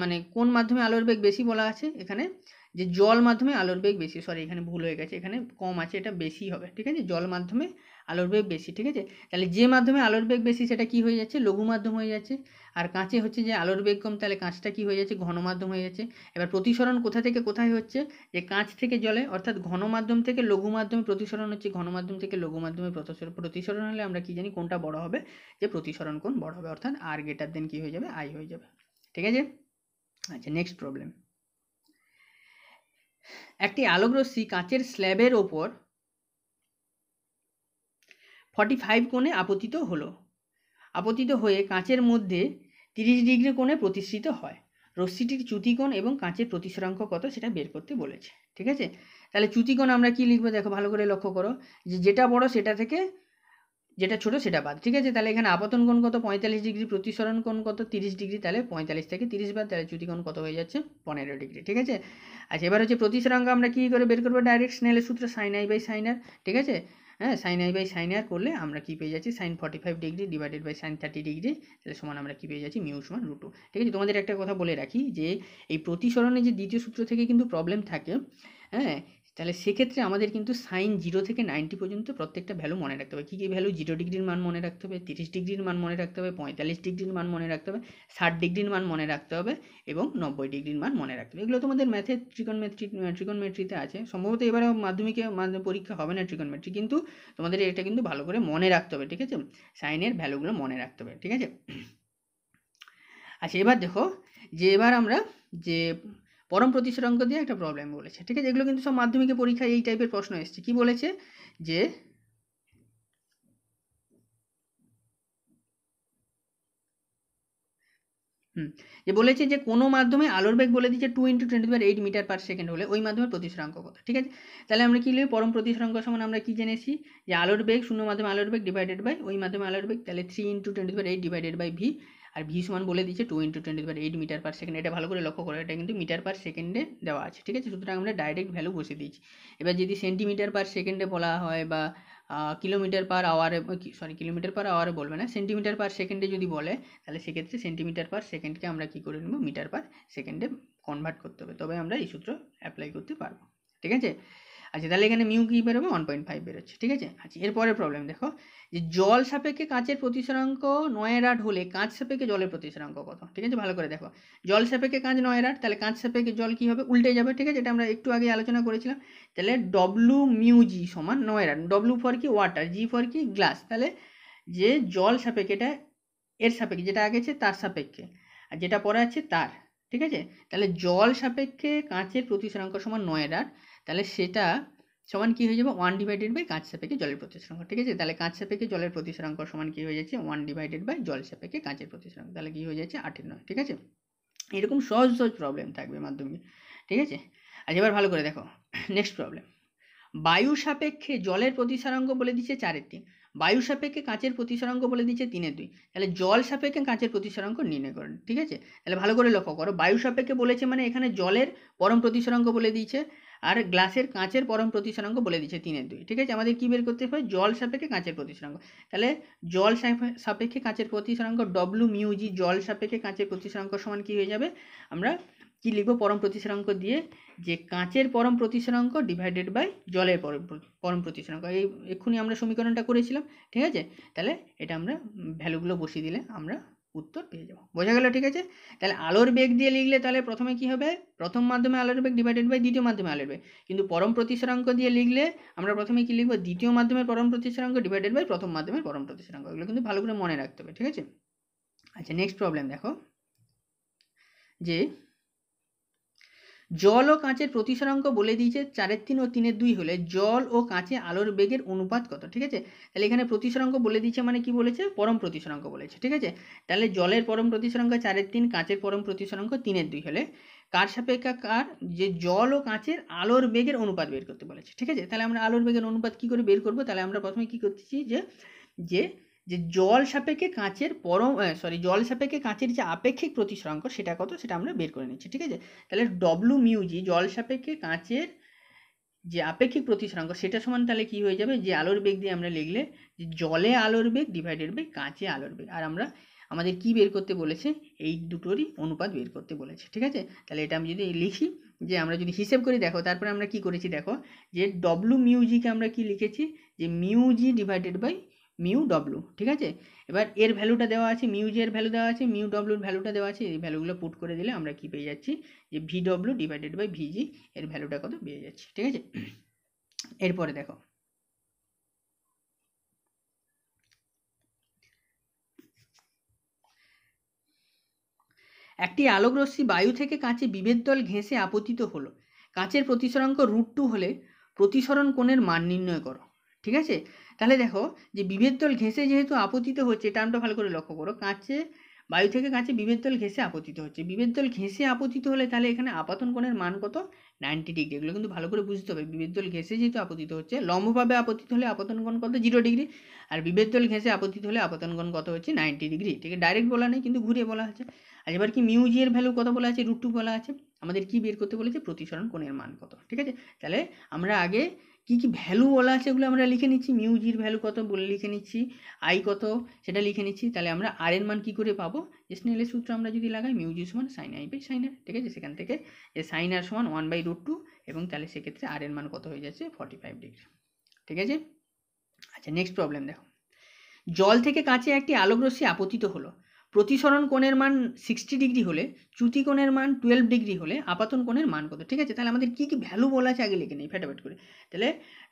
Speaker 1: মানে কোন মাধ্যমে আলোর বেগ বেশি বলা আছে এখানে যে জল মাধ্যমে আলোর বেগ বেশি সরি এখানে ভুল হয়ে গেছে এখানে কম আছে এটা বেশি হবে ঠিক আছে জল মাধ্যমে আলোর বেগ বেশি ঠিক আছে তাহলে যে মাধ্যমে আলোর বেগ বেশি সেটা কি হয়ে যাচ্ছে লঘু মাধ্যম হয়ে যাচ্ছে আর কাঁচে হচ্ছে যে আলোর বেগ কম তাহলে কাঁচটা কি হয়ে যাচ্ছে ঘন মাধ্যম হয়ে যাচ্ছে এবার প্রতিসরণ কোথা থেকে কোথায় হচ্ছে যে কাঁচ থেকে জলে অর্থাৎ ঘন মাধ্যম থেকে লঘু মাধ্যমে প্রতিসরণ হচ্ছে ঘন মাধ্যম থেকে লঘু মাধ্যমে প্রতিসরণ হলে আমরা কি জানি কোনটা বড় হবে যে প্রতিসরণ কোন বড় হবে অর্থাৎ আর গেটার দেন কি হয়ে যাবে আই হয়ে যাবে ঠিক আছে আচ্ছা নেক্সট প্রবলেম একটি আলোকরশ্মি কাঁচের স্ল্যাবের ওপর ফর্টি ফাইভ কোণে আপতিত হলো আপতিত হয়ে কাঁচের মধ্যে তিরিশ ডিগ্রি কোণে প্রতিষ্ঠিত হয় রশ্মিটির চ্যুতিকোণ এবং কাঁচের প্রতিসরাঙ্ক কত সেটা বের করতে বলেছে ঠিক আছে তাহলে চ্যুতিকোণ আমরা কি লিখবো দেখো ভালো করে লক্ষ্য করো যে যেটা বড় সেটা থেকে যেটা ছোট সেটা বাদ ঠিক আছে তাহলে এখানে আপতন কোণ কত পঁয়তাল্লিশ ডিগ্রি প্রতিসরণ কোণ কত তিরিশ ডিগ্রি তাহলে পঁয়তাল্লিশ থেকে তিরিশ বাদ তাহলে চ্যুতিকোণ কত হয়ে যাচ্ছে পনেরো ডিগ্রি ঠিক আছে আচ্ছা এবার হচ্ছে প্রতিসরাঙ্ক আমরা কী করে বের করবো ডাইরেক্ট স্নেলের সূত্র sine I by sine R ঠিক আছে হ্যাঁ sine I by sine R করলে আমরা কী পেয়ে যাচ্ছি sine forty five degree divided by sine thirty degree তাহলে সমান আমরা কী পেয়ে যাচ্ছি মিউ সমান রুটু ঠিক আছে তোমাদের একটা কথা বলে রাখি যে এই প্রতিসরণে যে দ্বিতীয় সূত্র থেকে কিন্তু প্রবলেম থাকে হ্যাঁ তাহলে সেক্ষেত্রে আমাদের কিন্তু সাইন জিরো থেকে নাইনটি পর্যন্ত প্রত্যেকটা ভ্যালু মনে রাখতে হবে কী কী ভ্যালু জিরো ডিগ্রির মান মনে রাখতে হবে তিরিশ ডিগ্রির মান মনে রাখতে হবে পঁয়তাল্লিশ ডিগ্রির মান মনে রাখতে হবে ষাট ডিগ্রির মান মনে রাখতে হবে এবং নব্বই ডিগ্রির মান মনে রাখতে হবে এগুলো তোমাদের ম্যাথের ত্রিকোণমেট্রি ত্রিকোণমেট্রিতে আছে সম্ভবত এবারে মাধ্যমিকে পরীক্ষা হবে না ত্রিকোণমেট্রি কিন্তু তোমাদের এটা কিন্তু ভালো করে মনে রাখতে হবে ঠিক আছে সাইনের ভ্যালুগুলো মনে রাখতে হবে ঠিক আছে আচ্ছা এবার দেখো যে এবার আমরা যে পরম প্রতিষ্ঠিত অঙ্ক দিয়ে একটা প্রবলেম বলেছে ঠিক আছে এগুলো কিন্তু সব মাধ্যমিকে পরীক্ষায় এই টাইপের প্রশ্ন এসছে কি বলেছে যে হুম যে বলেছে যে কোনো মাধ্যমে আলোর বেগ বলে দিচ্ছে two into twenty five eight metre per second হলে ওই মাধ্যমে প্রতিসরাঙ্ক কত ঠিক আছে তাহলে আমরা কী লিখি পরম প্রতিসরাঙ্ক সমান আমরা কী জেনেছি যে আলোর বেগ শূন্য মাধ্যমে আলোর বেগ ডিভাইডেড বাই ওই মাধ্যমে আলোর বেগ তাহলে three into twenty per eight divided by V R V সমান বলে দিয়েছে two into twenty per eight metre per second এটা ভালো করে লক্ষ্য করো এটা কিন্তু মিটার পার সেকেন্ডে দেওয়া আছে ঠিক আছে সুতরাং আমরা ডাইরেক্ট ভ্যালু বসে দিয়েছি এবার যদি সেন্টিমিটার পার সেকেন্ডে বলা হয় বা কিলোমিটার পার আওয়ারে সরি কিলোমিটার পার আওয়ারে বলবে না সেন্টিমিটার পার সেকেন্ডে যদি বলে তাহলে সেক্ষেত্রে সেন্টিমিটার পার সেকেন্ডকে আমরা কী করে নেব মিটার পার সেকেন্ডে কনভার্ট করতে হবে তবে আমরা এই সূত্র অ্যাপ্লাই করতে পারবো ঠিক আছে আচ্ছা তাহলে এখানে মিউ কি বেরোবে ওয়ান পয়েন্ট ফাইভ বেরোচ্ছে ঠিক আছে আচ্ছা এরপরের প্রবলেম দেখো যে জল সাপেক্ষে কাঁচের প্রতিসরাঙ্ক নয়ের আট হলে কাঁচ সাপেক্ষে জলের প্রতিসরাঙ্ক কত ঠিক আছে ভালো করে দেখো জল সাপেক্ষে কাঁচ নয়ের আট তাহলে কাঁচ সাপেক্ষে জল কী হবে উল্টে যাবে ঠিক আছে এটা আমরা একটু আগে আলোচনা করেছিলাম তাহলে ডব্লু মিউ জি সমান নয়ের আট ডব্লু ফর কি ওয়াটার জি ফর কি গ্লাস তাহলে যে জল সাপেক্ষে এটা এর সাপেক্ষে যেটা আগেছে তার সাপেক্ষে আর যেটা পরে আছে তার ঠিক আছে তাহলে জল সাপেক্ষে কাঁচের প্রতিসরাঙ্ক সমান নয়ের আট তাহলে সেটা সমান কী হয়ে যাবে ওয়ান ডিভাইডেড বাই কাঁচ সাপেক্ষে জলের প্রতিসরাঙ্ক ঠিক আছে তাহলে কাঁচ সাপেক্ষে জলের প্রতিসরাঙ্ক সমান কী হয়ে যাচ্ছে ওয়ান ডিভাইডেড বাই জল সাপেক্ষে কাঁচের প্রতিসরাঙ্ক তাহলে কী হয়ে যাচ্ছে আটের নয় ঠিক আছে এরকম সহজ সহজ প্রবলেম থাকবে মাধ্যমে ঠিক আছে আর আচ্ছা, এবার ভালো করে দেখো নেক্সট প্রবলেম বায়ু সাপেক্ষে জলের প্রতিসরাঙ্ক বলে দিচ্ছে চারের তিন বায়ু সাপেক্ষে কাঁচের প্রতিসরাঙ্ক বলে দিচ্ছে তিনের দুই তাহলে জল সাপেক্ষে কাঁচের প্রতিসরাঙ্ক নির্ণয় করেন ঠিক আছে তাহলে ভালো করে লক্ষ্য করো বায়ু সাপেক্ষে বলেছে মানে এখানে জলের পরম প্রতিসরাঙ্ক বলে দিয়েছে আর গ্লাসের কাঁচের পরম প্রতিসরাঙ্ক বলে দিচ্ছে তিনের দুই ঠিক আছে আমাদের কী বের করতে হবে জল সাপেক্ষে কাঁচের প্রতিসরাঙ্ক তাহলে জল সাপেক্ষে কাঁচের প্রতিসরাঙ্ক ডব্লু মিউজি জল সাপেক্ষে কাঁচের প্রতিসরাঙ্ক সমান কী হয়ে যাবে আমরা কি লিখবো পরম প্রতিসরাঙ্ক দিয়ে যে কাঁচের পরম প্রতিসরাঙ্ক ডিভাইডেড বাই জলের পরম পরম প্রতিসরাঙ্ক এই এক্ষুনি আমরা সমীকরণটা করেছিলাম ঠিক আছে তাহলে এটা আমরা ভ্যালুগুলো বসিয়ে দিলে আমরা উত্তর পেয়ে যাবো বোঝা গেল ঠিক আছে তাহলে আলোর বেগ দিয়ে লিখলে তাহলে প্রথমে কি হবে প্রথম মাধ্যমে আলোর বেগ ডিভাইডেড বাই দ্বিতীয় মাধ্যমে আলোর বেগ কিন্তু পরম প্রতিসরাঙ্ক দিয়ে লিখলে আমরা প্রথমে কি লিখবো দ্বিতীয় মাধ্যমের পরম প্রতিসরাঙ্ক ডিভাইডেড বাই প্রথম মাধ্যমের পরম প্রতিসরাঙ্ক এগুলো কিন্তু ভালো করে মনে রাখতে হবে ঠিক আছে আচ্ছা নেক্সট প্রবলেম দেখো যে জল ও কাঁচের প্রতিসরাঙ্ক বলে দিয়েছে চারের তিন ও তিনের দুই হলে জল ও কাঁচে আলোর বেগের অনুপাত কত ঠিক আছে তাহলে এখানে প্রতিসরাঙ্ক বলে দিয়েছে মানে কি বলেছে পরম প্রতিসরাঙ্ক বলেছে ঠিক আছে তাহলে জলের পরম প্রতিসরাঙ্ক চারের তিন কাঁচের পরম প্রতিসরাঙ্ক তিনের দুই হলে কার সাপেক্ষা কার যে জল ও কাঁচের আলোর বেগের অনুপাত বের করতে বলেছে ঠিক আছে তাহলে আমরা আলোর বেগের অনুপাত কি করে বের করবো তাহলে আমরা প্রথমে কি করতেছি যে যে যে জল সাপেক্ষে কাঁচের পরম সরি জল সাপেক্ষে কাঁচের যে আপেক্ষিক প্রতিসরাঙ্ক সেটা কত সেটা আমরা বের করে নিচ্ছি ঠিক আছে তাহলে ডব্লু মিউজি জল সাপেক্ষে কাঁচের যে আপেক্ষিক প্রতিসরাঙ্ক সেটা সমান তাহলে কি হয়ে যাবে যে আলোর বেগ দিয়ে আমরা লিখলে যে জলে আলোর বেগ ডিভাইডেড বাই কাঁচে আলোর বেগ আর আমরা আমাদের কি বের করতে বলেছে এই দুটোরই অনুপাত বের করতে বলেছে ঠিক আছে তাহলে এটা আমি যদি লিখি যে আমরা যদি হিসেব করি দেখো তারপরে আমরা কি করেছি দেখো যে ডব্লু মিউজিকে আমরা কি লিখেছি যে mu G divided by mu W ঠিক আছে এবার এর ভ্যালুটা দেওয়া আছে মিউজ এর ভ্যালু দেওয়া আছে মিউ ডব্লুর ভ্যালুটা দেওয়া আছে এই ভ্যালুগুলো পুট করে দিলে আমরা কী পেয়ে যাচ্ছি যে ভি ডব্লু ডিভাইডেড বাই ভিজি এর ভ্যালুটা কত পেয়ে যাচ্ছি ঠিক আছে এরপরে দেখো একটি আলোকরশ্মি বায়ু থেকে কাঁচে বিভেদ দল ঘেঁষে আপতিত হলো কাঁচের প্রতিসরাঙ্ক রুট টু হলে প্রতিসরণ কোণের মান নির্ণয় করো ঠিক আছে তাহলে দেখো যে বিভেদ দল ঘেঁষে যেহেতু আপতিত হচ্ছে টার্মটা ভালো করে লক্ষ্য করো কাঁচে বায়ু থেকে কাছে বিভেদ দল ঘেঁষে আপতিত হচ্ছে বিভেদ দল ঘেঁষে আপতিত হলে তাহলে এখানে আপাতন কোণের মান কত নাইনটি ডিগ্রি এগুলো কিন্তু ভালো করে বুঝতে হবে বিভেদ দল ঘেঁষে যেহেতু আপতিত হচ্ছে লম্বভাবে আপতিত হলে আপাতন কোণ কত জিরো ডিগ্রি আর বিভেদ দল ঘেঁষে আপতিত হলে আপাতন কোণ কত হচ্ছে নাইনটি ডিগ্রি ঠিক আছে ডাইরেক্ট বলা নেই কিন্তু ঘুরে বলা আছে আর এবার কি মিউজিয়ের ভ্যালু কত বলা আছে রুট টু বলা আছে আমাদের কি বের করতে বলেছে প্রতিসরণ কোণের মান কত ঠিক আছে তাহলে আমরা আগে কি কি ভ্যালু বলা আছে এগুলো আমরা লিখে নিচ্ছি মিউজির ভ্যালু কত বলে লিখে নিচ্ছি আই কত সেটা লিখে নিচ্ছি তাহলে আমরা আর এর মান কী করে পাবো স্নেলের সূত্র আমরা যদি লাগাই মিউজি সমান sine I by sine R ঠিক আছে সেখান থেকে যে সাইন আর সমান ওয়ান বাই রুট টু এবং তাহলে সেক্ষেত্রে আর এর মান কত হয়ে যাচ্ছে ফর্টি ফাইভ ডিগ্রি ঠিক আছে আচ্ছা নেক্সট প্রবলেম দেখো জল থেকে কাছে একটি আলোক রশ্মি আপতিত হলো প্রতিসরণ কোণের মান সিক্সটি ডিগ্রি হলে চ্যুতি কোণের মান টুয়েলভ ডিগ্রি হলে আপাতন কোণের মান কত ঠিক আছে তাহলে আমাদের কী কী ভ্যালু বলা আছে আগে লিখে নেই ফেটাফেট করে তাহলে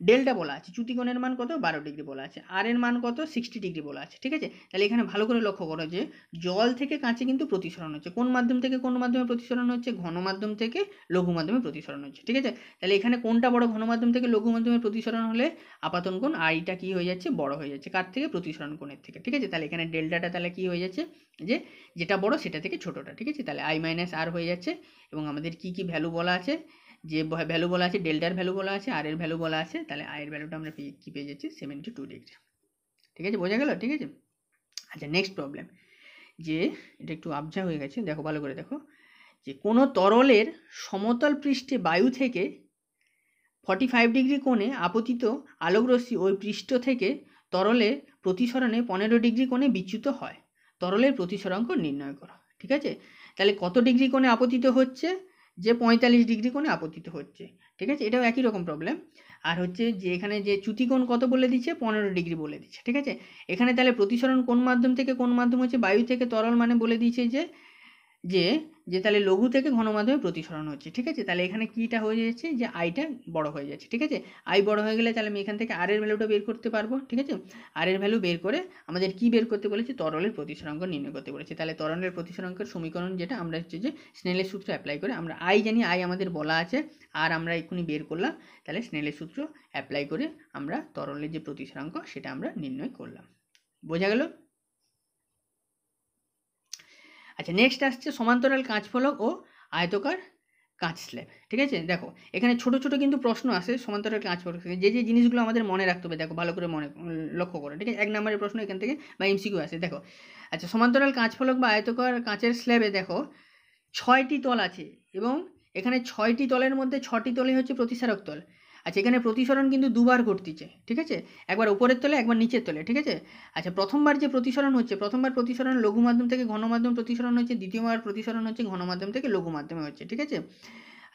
Speaker 1: ডেল্টা বলা আছে চ্যুতি কোণের মান কত বারো ডিগ্রি বলা আছে আর এর মান কত সিক্সটি ডিগ্রি বলা আছে ঠিক আছে তাহলে এখানে ভালো করে লক্ষ্য করো যে জল থেকে কাঁচে কিন্তু প্রতিসরণ হচ্ছে কোন মাধ্যম থেকে কোন মাধ্যমে প্রতিসরণ হচ্ছে ঘন মাধ্যম থেকে লঘু মাধ্যমে প্রতিসরণ হচ্ছে ঠিক আছে তাহলে এখানে কোনটা বড় ঘন মাধ্যম থেকে লঘু মাধ্যমে প্রতিসরণ হলে আপাতন কোণ আইটা কী হয়ে যাচ্ছে বড় হয়ে যাচ্ছে কার থেকে প্রতিসরণ কোণের থেকে ঠিক আছে তাহলে এখানে ডেল্টাটা তাহলে কী হয়ে যাচ্ছে যে যেটা বড় সেটা থেকে ছোটোটা ঠিক আছে তাহলে আই মাইনাস আর হয়ে যাচ্ছে এবং আমাদের কি কি ভ্যালু বলা আছে যে ভ্যালু বলা আছে ডেল্টার ভ্যালু বলা আছে আর এর ভ্যালু বলা আছে তাহলে আয়ের ভ্যালুটা আমরা কী পেয়ে যাচ্ছি সেভেন্টি টু ডিগ্রি ঠিক আছে বোঝা গেল ঠিক আছে আচ্ছা নেক্সট প্রবলেম যে এটা একটু আবজা হয়ে গেছে দেখো ভালো করে দেখো যে কোনো তরলের সমতল পৃষ্ঠে বায়ু থেকে ফর্টি ফাইভ ডিগ্রি কোণে আপতিত আলোকরশ্মি ওই পৃষ্ঠ থেকে তরলে প্রতিসরণে পনেরো ডিগ্রি কোণে বিচ্যুত হয় তরলের প্রতিসরাঙ্ক নির্ণয় করো ঠিক আছে তাহলে কত ডিগ্রি কোণে আপতিত হচ্ছে যে পঁয়তাল্লিশ ডিগ্রি কোণে আপতিত হচ্ছে ঠিক আছে এটাও একই রকম প্রবলেম আর হচ্ছে যে এখানে যে চ্যুতিকোণ কত বলে দিচ্ছে পনেরো ডিগ্রি বলে দিচ্ছে ঠিক আছে এখানে তাহলে প্রতিসরণ কোন মাধ্যম থেকে কোন মাধ্যম হচ্ছে বায়ু থেকে তরল মানে বলে দিয়েছে যে যে যে তাহলে লঘু থেকে ঘন মাধ্যমে প্রতিসরণ হচ্ছে ঠিক আছে তাহলে এখানে কিটা হয়ে যাচ্ছে যে আইটা বড় হয়ে যাচ্ছে ঠিক আছে আই বড় হয়ে গেলে তাহলে আমি এখান থেকে আর এর ভ্যালুটা বের করতে পারবো ঠিক আছে আর এর ভ্যালু বের করে আমাদের কি বের করতে বলেছে তরলের প্রতিসরাঙ্ক নির্ণয় করতে বলেছে তাহলে তরলের প্রতিসরাঙ্কের সমীকরণ যেটা আমরা হচ্ছে যে স্নেলের সূত্র অ্যাপ্লাই করে আমরা আই জানি আই আমাদের বলা আছে আর আমরা এক্ষুনি বের করলাম তাহলে স্নেলের সূত্র অ্যাপ্লাই করে আমরা তরলের যে প্রতিসরাঙ্ক সেটা আমরা নির্ণয় করলাম বোঝা গেল আচ্ছা নেক্সট আসছে সমান্তরাল কাঁচ ফলক ও আয়তকার কাঁচ স্ল্যাব ঠিক আছে দেখো এখানে ছোট ছোট কিন্তু প্রশ্ন আসে সমান্তরাল কাঁচ ফলক যে যে জিনিসগুলো আমাদের মনে রাখতে হবে দেখো ভালো করে মনে লক্ষ্য করো ঠিক আছে এক নম্বরের প্রশ্ন এখান থেকে বা এমসিকিউ আসে দেখো আচ্ছা সমান্তরাল কাঁচ ফলক বা আয়তকার কাঁচের স্ল্যাবে দেখো ছয়টি তল আছে এবং এখানে ছয়টি তলের মধ্যে ছটি তলে হচ্ছে প্রতিসারক তল আচ্ছা এখানে প্রতিসরণ কিন্তু দুবার ঘটতিছে ঠিক আছে একবার উপরের তলে একবার নিচের তলে ঠিক আছে আচ্ছা প্রথমবার যে প্রতিসরণ হচ্ছে প্রথমবার প্রতিসরণ লঘু মাধ্যম থেকে ঘন মাধ্যম প্রতিসরণ হচ্ছে দ্বিতীয়বার প্রতিসরণ হচ্ছে ঘন মাধ্যম থেকে লঘু মাধ্যমে হচ্ছে ঠিক আছে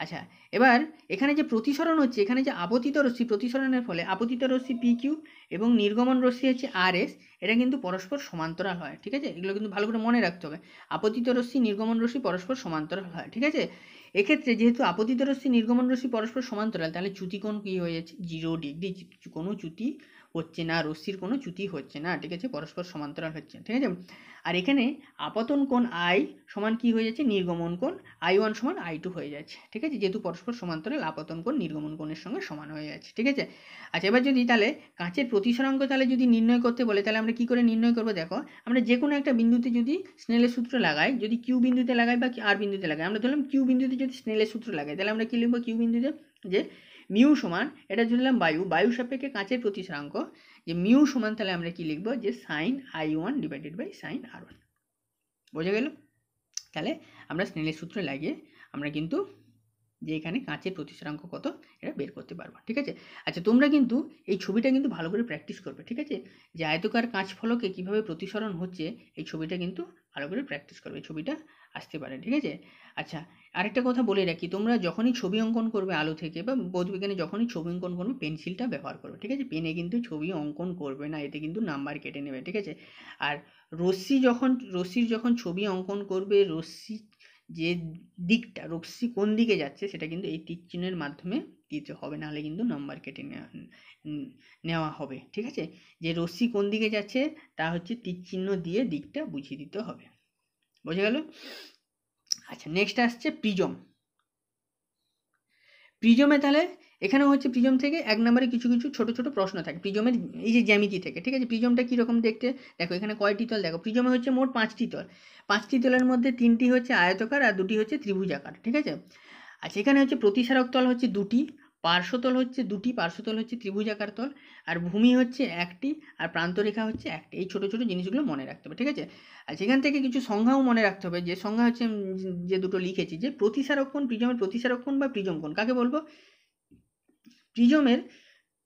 Speaker 1: আচ্ছা এবার এখানে যে প্রতিসরণ হচ্ছে এখানে যে আপতিত রশ্মি প্রতিসরণের ফলে আপতিত রশ্মি পি কিউ এবং নির্গমন রশ্মি হচ্ছে আর এস এটা কিন্তু পরস্পর সমান্তরাল হয় ঠিক আছে এগুলো কিন্তু ভালো করে মনে রাখতে হবে আপতিত রশ্মি নির্গমন রশ্মি পরস্পর সমান্তরাল হয় ঠিক আছে এক্ষেত্রে যেহেতু আপতিত রশ্মি নির্গমন রশ্মি পরস্পর সমান্তরাল তাহলে চ্যুতিকোণ কী হয়ে যাচ্ছে জিরো ডিগ্রি কোনো চ্যুতি হচ্ছে না রশ্মির কোনো চ্যুতি হচ্ছে না ঠিক আছে পরস্পর সমান্তরাল হচ্ছে ঠিক আছে আর এখানে আপাতন কোণ আই সমান কি হয়ে যাচ্ছে নির্গমন কোণ আই ওয়ান সমান আই টু হয়ে যাচ্ছে ঠিক আছে যেহেতু পরস্পর সমান্তরাল আপাতন কোণ নির্গমন কোণের সঙ্গে সমান হয়ে যাচ্ছে ঠিক আছে আচ্ছা এবার যদি তাহলে কাঁচের প্রতিসরাঙ্ক তাহলে যদি নির্ণয় করতে বলে তাহলে আমরা কি করে নির্ণয় করবো দেখো আমরা যে কোনো একটা বিন্দুতে যদি স্নেলের সূত্র লাগাই যদি কিউ বিন্দুতে লাগাই বা আর বিন্দুতে লাগাই আমরা ধরলাম কিউ বিন্দুতে যদি স্নেলের সূত্র লাগাই তাহলে আমরা কী লিখবো কিউ বিন্দুতে যে মিউ সমান এটা নিলাম বায়ু বায়ু সাপেক্ষে কাঁচের প্রতিসরাঙ্ক যে মিউ সমান তাহলে আমরা কি লিখবো যে sine I one divided by sine R one বোঝা গেল তাহলে আমরা স্নেলের সূত্র লাগিয়ে আমরা কিন্তু যে এখানে কাঁচের প্রতিসরাঙ্ক কত এটা বের করতে পারবো ঠিক আছে আচ্ছা তোমরা কিন্তু এই ছবিটা কিন্তু ভালো করে প্র্যাকটিস করবে ঠিক আছে যে আয়তকার কাঁচ ফলকে কীভাবে প্রতিসরণ হচ্ছে এই ছবিটা কিন্তু ভালো করে প্র্যাকটিস করবে ছবিটা আসতে পারে ঠিক আছে আচ্ছা আরেকটা কথা বলে রাখি তোমরা যখনই ছবি অঙ্কন করবে আলো থেকে বা বোধবিজ্ঞানে যখনই ছবি অঙ্কন করবে পেন্সিলটা ব্যবহার করবে ঠিক আছে পেনে কিন্তু ছবি অঙ্কন করবে না এতে কিন্তু নাম্বার কেটে নেবে ঠিক আছে আর রশ্মি যখন রশ্মির যখন ছবি অঙ্কন করবে রশ্মি যে দিকটা রশ্মি কোন দিকে যাচ্ছে সেটা কিন্তু এই তীর চিহ্নের মাধ্যমে দিতে হবে নাহলে কিন্তু নাম্বার কেটে নেওয়া নেওয়া হবে ঠিক আছে যে রশ্মি কোন দিকে যাচ্ছে তা হচ্ছে টিক চিহ্ন দিয়ে দিকটা বুঝিয়ে দিতে হবে বোঝা গেল আচ্ছা নেক্সট আসছে প্রিজম প্রিজমে তাহলে এখানেও হচ্ছে প্রিজম থেকে এক নম্বরে কিছু কিছু ছোট ছোট প্রশ্ন থাকে প্রিজমের এই যে জ্যামিতি থেকে ঠিক আছে প্রিজমটা কীরকম দেখতে দেখো এখানে কয়টি তল দেখো প্রিজমে হচ্ছে মোট পাঁচটি তল পাঁচটি তলের মধ্যে তিনটি হচ্ছে আয়তকার আর দুটি হচ্ছে ত্রিভুজাকার ঠিক আছে আচ্ছা এখানে হচ্ছে প্রতিসারক তল হচ্ছে দুটি পার্শ্বতল হচ্ছে দুটি পার্শ্বতল হচ্ছে ত্রিভুজাকার তল আর ভূমি হচ্ছে একটি আর প্রান্তরেখা হচ্ছে একটি এই ছোটো ছোটো জিনিসগুলো মনে রাখতে হবে ঠিক আছে আর সেখান থেকে কিছু সংজ্ঞাও মনে রাখতে হবে যে সংজ্ঞা হচ্ছে যে দুটো লিখেছি যে প্রতিসারক কোণ প্রিজমের প্রতিসারক বা প্রিজম কোন কাকে বলবো প্রিজমের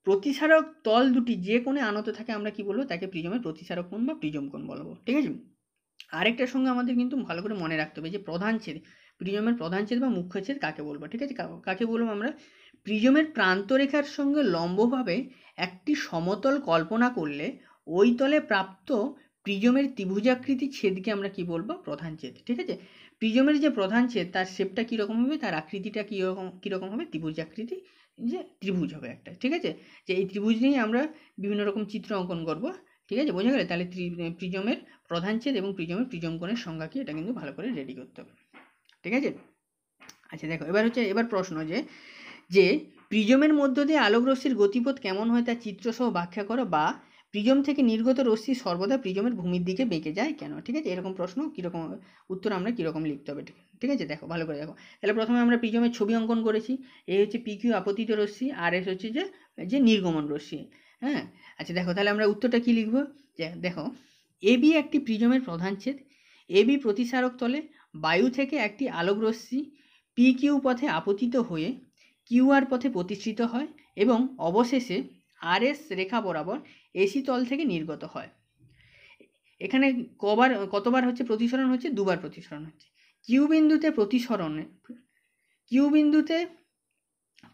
Speaker 1: প্রতিসারক তল দুটি যে কোণে আনত থাকে আমরা কি বলবো তাকে প্রিজমের প্রতিসারক কোণ বা প্রিজম কোণ বলবো ঠিক আছে আরেকটার সঙ্গে আমাদের কিন্তু ভালো করে মনে রাখতে হবে যে প্রধান ছেদ প্রিজমের প্রধান ছেদ বা মুখ্য ছেদ কাকে বলবো ঠিক আছে কাকে বলবো আমরা প্রিজমের প্রান্তরেখার সঙ্গে লম্বভাবে একটি সমতল কল্পনা করলে ওই তলে প্রাপ্ত প্রিজমের ত্রিভুজাকৃতি ছেদকে আমরা কি বলবো প্রধান ছেদ ঠিক আছে প্রিজমের যে প্রধান ছেদ তার শেপটা কীরকম হবে তার আকৃতিটা কীরকম কীরকম হবে ত্রিভুজাকৃতি যে ত্রিভুজ হবে একটা ঠিক আছে যে এই ত্রিভুজ নিয়ে আমরা বিভিন্ন রকম চিত্র অঙ্কন করব ঠিক আছে বোঝা গেলে তাহলে প্রিজমের প্রধান ছেদ এবং প্রিজমের প্রিজম কোণের সংজ্ঞাকে এটা কিন্তু ভালো করে রেডি করতে হবে ঠিক আছে আচ্ছা দেখো এবার হচ্ছে এবার প্রশ্ন যে যে প্রিজমের মধ্য দিয়ে আলোকরশ্মির গতিপথ কেমন হয় তা চিত্রসহ ব্যাখ্যা করো বা প্রিজম থেকে নির্গত রশ্মি সর্বদা প্রিজমের ভূমির দিকে বেঁকে যায় কেন ঠিক আছে এরকম প্রশ্ন কীরকম উত্তর আমরা কীরকম লিখতে হবে ঠিক আছে দেখো ভালো করে দেখো তাহলে প্রথমে আমরা প্রিজমের ছবি অঙ্কন করেছি এ হচ্ছে পিকিউ আপতিত রশ্মি আর এস হচ্ছে যে যে নির্গমন রশ্মি হ্যাঁ আচ্ছা দেখো তাহলে আমরা উত্তরটা কী লিখব যে দেখো এবি একটি প্রিজমের প্রধান ছেদ এবি প্রতিসারক তলে বায়ু থেকে একটি আলোকরশ্মি পি কিউ পথে আপতিত হয়ে কিউআর পথে প্রতিষ্ঠিত হয় এবং অবশেষে আরএস রেখা বরাবর এসি তল থেকে নির্গত হয় এখানে কবার কতবার হচ্ছে প্রতিসরণ হচ্ছে দুবার প্রতিসরণ হচ্ছে কিউ বিন্দুতে প্রতিসরণে কিউ বিন্দুতে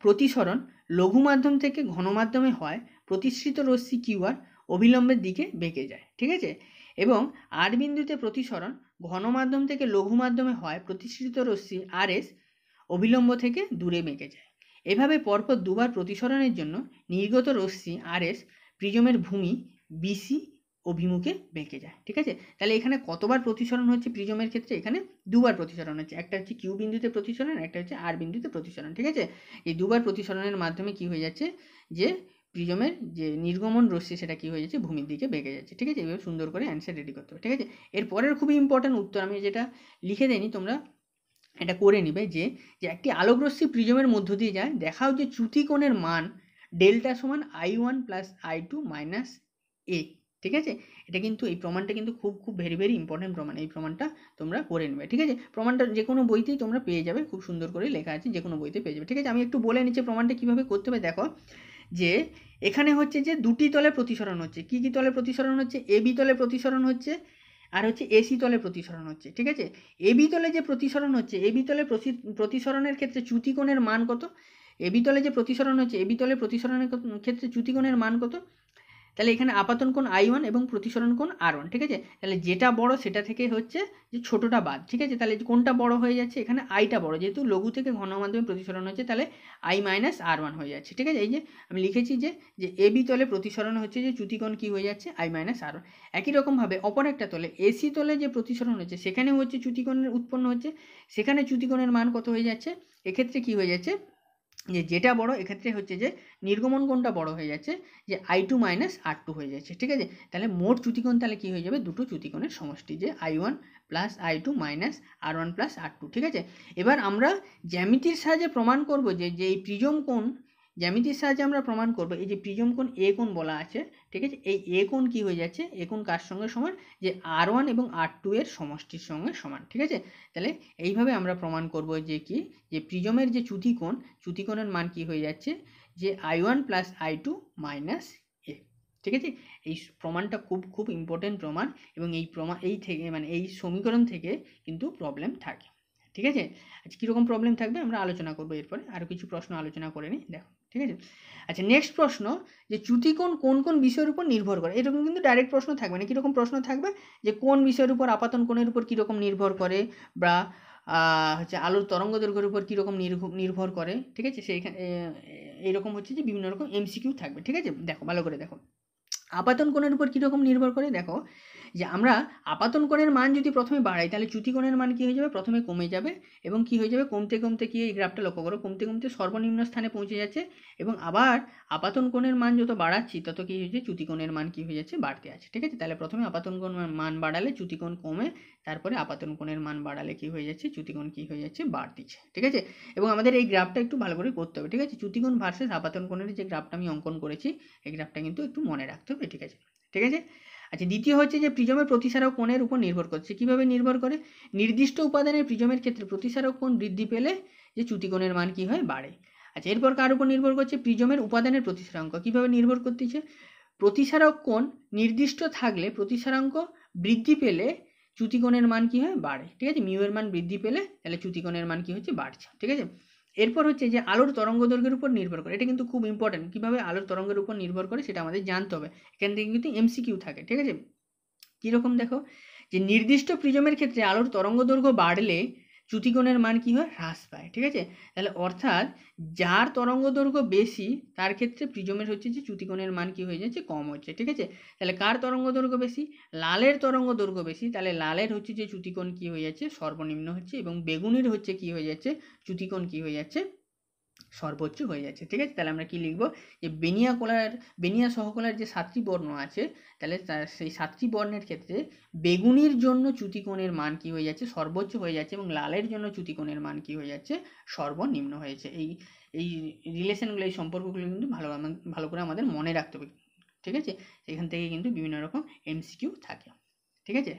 Speaker 1: প্রতিসরণ লঘু মাধ্যম থেকে ঘন মাধ্যমে হয় প্রতিশ্রিত রশ্মি কিউ আর অবিলম্বের দিকে বেঁকে যায় ঠিক আছে এবং আর বিন্দুতে প্রতিসরণ ঘন মাধ্যম থেকে লঘু মাধ্যমে হয় প্রতিশ্রিত রশ্মি আর এস অবিলম্ব থেকে দূরে বেঁকে যায় এভাবে পরপর দুবার প্রতিসরণের জন্য নির্গত রশ্মি আর এস প্রিজমের ভূমি বিসি অভিমুখে বেঁকে যায় ঠিক আছে তাহলে এখানে কতবার প্রতিসরণ হচ্ছে প্রিজমের ক্ষেত্রে এখানে দুবার প্রতিসরণ হচ্ছে একটা হচ্ছে কিউ বিন্দুতে প্রতিসরণ একটা হচ্ছে আর বিন্দুতে প্রতিসরণ ঠিক আছে এই দুবার প্রতিসরণের মাধ্যমে কি হয়ে যাচ্ছে যে প্রিজমের যে নির্গমন রশ্মি সেটা কী হয়ে যাচ্ছে ভূমির দিকে বেঁকে যাচ্ছে ঠিক আছে এভাবে সুন্দর করে অ্যান্সার রেডি করতে হবে ঠিক আছে এরপরের খুবই ইম্পর্ট্যান্ট উত্তর আমি যেটা লিখে দেয়নি তোমরা এটা করে নিবে যে যে একটি আলোকরশ্মি প্রিজমের মধ্য দিয়ে যায় দেখাও যে চ্যুতিকোণের মান ডেল্টা সমান I one plus I two minus A ঠিক আছে এটা কিন্তু এই প্রমাণটা কিন্তু খুব খুব ভেরি ভেরি ইম্পর্টেন্ট প্রমাণ এই প্রমাণটা তোমরা করে নেবে ঠিক আছে প্রমাণটা যে কোনো বইতেই তোমরা পেয়ে যাবে খুব সুন্দর করে লেখা আছে যে কোনো বইতে পেয়ে যাবে ঠিক আছে আমি একটু বলে নিচ্ছি প্রমাণটা কীভাবে করতে হবে দেখো যে এখানে হচ্ছে যে দুটি তলে প্রতিসরণ হচ্ছে কী কী তলে প্রতিসরণ হচ্ছে এবি তলে প্রতিসরণ হচ্ছে আর হচ্ছে এসি তলে প্রতিসরণ হচ্ছে ঠিক আছে এবি তলে যে প্রতিসরণ হচ্ছে এ বি তলে প্রতিসরণের ক্ষেত্রে চ্যুতিকোণের মান কত এবি তলে যে প্রতিসরণ হচ্ছে এবি তলে প্রতিসরণের ক্ষেত্রে চ্যুতিকোণের মান কত তাহলে এখানে আপাতন কোণ আই ওয়ান এবং প্রতিসরণ কোণ আর ওয়ান ঠিক আছে তাহলে যেটা বড় সেটা থেকে হচ্ছে যে ছোটোটা বাদ ঠিক আছে তাহলে কোনটা বড় হয়ে যাচ্ছে এখানে আইটা বড় যেহেতু লঘু থেকে ঘন মাধ্যমে প্রতিসরণ হচ্ছে তাহলে আই মাইনাস আর ওয়ান হয়ে যাচ্ছে ঠিক আছে এই যে আমি লিখেছি যে যে এবি তলে প্রতিসরণ হচ্ছে যে চ্যুতিকোণ কী হয়ে যাচ্ছে আই মাইনাস আর ওয়ান একই রকমভাবে অপর একটা তলে এসি তলে যে প্রতিসরণ হচ্ছে সেখানেও হচ্ছে চ্যুতিকোণের উৎপন্ন হচ্ছে সেখানে চ্যুতিকোণের মান কত হয়ে যাচ্ছে এক্ষেত্রে কী হয়ে যাচ্ছে যে যেটা বড় এক্ষেত্রে হচ্ছে যে নির্গমন কোণটা বড় হয়ে যাচ্ছে যে I two minus R two হয়ে যাচ্ছে ঠিক আছে তাহলে মোট চ্যুতিকোণ তাহলে কী হয়ে যাবে দুটো কোণের সমষ্টি যে I one plus I two minus R one plus R two ঠিক আছে এবার আমরা জ্যামিতির সাহায্যে প্রমাণ করব যে যে এই প্রিজম কোণ জ্যামিতির সাহায্যে আমরা প্রমাণ করব এই যে প্রিজম কোণ এ কোণ বলা আছে ঠিক আছে এই এ কোণ কী হয়ে যাচ্ছে এ কোণ কার সঙ্গে সমান যে আর ওয়ান এবং আর টু এর সমষ্টির সঙ্গে সমান ঠিক আছে তাহলে এইভাবে আমরা প্রমাণ করব যে কি যে প্রিজমের যে চ্যুতিকোণ চ্যুতিকোণের মান কি হয়ে যাচ্ছে যে I one plus I two minus A ঠিক আছে এই প্রমাণটা খুব খুব ইম্পর্টেন্ট প্রমাণ এবং এই প্রমাণ এই থেকে মানে এই সমীকরণ থেকে কিন্তু প্রবলেম থাকে ঠিক আছে আজ কীরকম প্রবলেম থাকবে আমরা আলোচনা করবো এরপরে আরও কিছু প্রশ্ন আলোচনা করে নিই দেখো ঠিক আছে আচ্ছা নেক্সট প্রশ্ন যে চ্যুতিকোণ কোন কোন বিষয়ের উপর নির্ভর করে এরকম কিন্তু ডাইরেক্ট প্রশ্ন থাকবে না কীরকম প্রশ্ন থাকবে যে কোন বিষয়ের উপর আপাতন কোণের উপর কীরকম নির্ভর করে বা হচ্ছে আলোর তরঙ্গ দৈর্ঘ্যের উপর কীরকম নির্ভর করে ঠিক আছে সেইখানে এরকম হচ্ছে যে বিভিন্ন রকম এমসিকিউ থাকবে ঠিক আছে দেখো ভালো করে দেখো আপাতন কোণের উপর কীরকম নির্ভর করে দেখো যে আমরা আপাতন কোণের মান যদি প্রথমে বাড়াই তাহলে চ্যুতি কোণের মান কী হয়ে যাবে প্রথমে কমে যাবে এবং কি হয়ে যাবে কমতে কমতে কি এই গ্রাফটা লক্ষ্য করো কমতে কমতে সর্বনিম্ন স্থানে পৌঁছে যাচ্ছে এবং আবার আপাতন কোণের মান যত বাড়াচ্ছি তত কী হয়েছে চ্যুতি কোণের মান কী হয়ে যাচ্ছে বাড়তে আছে ঠিক আছে তাহলে প্রথমে আপাতন কোণের মান বাড়ালে চ্যুতি কোণ কমে তারপরে আপাতন কোণের মান বাড়ালে কী হয়ে যাচ্ছে চ্যুতিকোণ কী হয়ে যাচ্ছে বাড়তিছে ঠিক আছে এবং আমাদের এই গ্রাফটা একটু ভালো করে করতে হবে ঠিক আছে চ্যুতিকোণ ভার্সেস আপাতন কোণের যে গ্রাফটা আমি অঙ্কন করেছি এই গ্রাফটা কিন্তু একটু মনে রাখতে হবে ঠিক আছে ঠিক আছে আচ্ছা দ্বিতীয় হচ্ছে যে প্রিজমের প্রতিসারক কোণের উপর নির্ভর করছে কিভাবে নির্ভর করে নির্দিষ্ট উপাদানের প্রিজমের ক্ষেত্রে প্রতিসারক কোণ বৃদ্ধি পেলে যে কোণের মান কী হয় বাড়ে আচ্ছা এরপর কার উপর নির্ভর করছে প্রিজমের উপাদানের প্রতিসারাঙ্ক কীভাবে নির্ভর করতেছে প্রতিসারক কোণ নির্দিষ্ট থাকলে প্রতিসারাঙ্ক বৃদ্ধি পেলে কোণের মান কী হয় বাড়ে ঠিক আছে মিউয়ের মান বৃদ্ধি পেলে তাহলে কোণের মান কী হচ্ছে বাড়ছে ঠিক আছে এরপর হচ্ছে যে আলোর তরঙ্গ দৈর্ঘ্যের উপর নির্ভর করে এটা কিন্তু খুব ইম্পর্টেন্ট কীভাবে আলোর তরঙ্গের উপর নির্ভর করে সেটা আমাদের জানতে হবে এখান থেকে কিন্তু এমসিকিউ থাকে ঠিক আছে কীরকম দেখো যে নির্দিষ্ট প্রিজমের ক্ষেত্রে আলোর তরঙ্গ দৈর্ঘ্য বাড়লে চ্যুতিগণের মান কী হয় হ্রাস পায় ঠিক আছে তাহলে অর্থাৎ যার তরঙ্গ দৈর্ঘ্য বেশি তার ক্ষেত্রে প্রিজমের হচ্ছে যে চ্যুতিগণের মান কী হয়ে যাচ্ছে কম হচ্ছে ঠিক আছে তাহলে কার তরঙ্গ দৈর্ঘ্য বেশি লালের তরঙ্গ দৈর্ঘ্য বেশি তাহলে লালের হচ্ছে যে চ্যুতিকোণ কী হয়ে যাচ্ছে সর্বনিম্ন হচ্ছে এবং বেগুনির হচ্ছে কী হয়ে যাচ্ছে চ্যুতিকোণ কী হয়ে যাচ্ছে সর্বোচ্চ হয়ে যাচ্ছে ঠিক আছে তাহলে আমরা কি লিখব যে বেনিয়া কলার বেনিয়া সহকলার যে সাতটি বর্ণ আছে তাহলে সেই সাতটি বর্ণের ক্ষেত্রে বেগুনির জন্য চ্যুতিকোণের মান কি হয়ে যাচ্ছে সর্বোচ্চ হয়ে যাচ্ছে এবং লালের জন্য চ্যুতিকোণের মান কি হয়ে যাচ্ছে সর্বনিম্ন হয়েছে এই এই রিলেশনগুলো এই সম্পর্কগুলো কিন্তু ভালো ভালো করে আমাদের মনে রাখতে হবে ঠিক আছে এখান থেকে কিন্তু বিভিন্ন রকম এমসিকিউ থাকে ঠিক আছে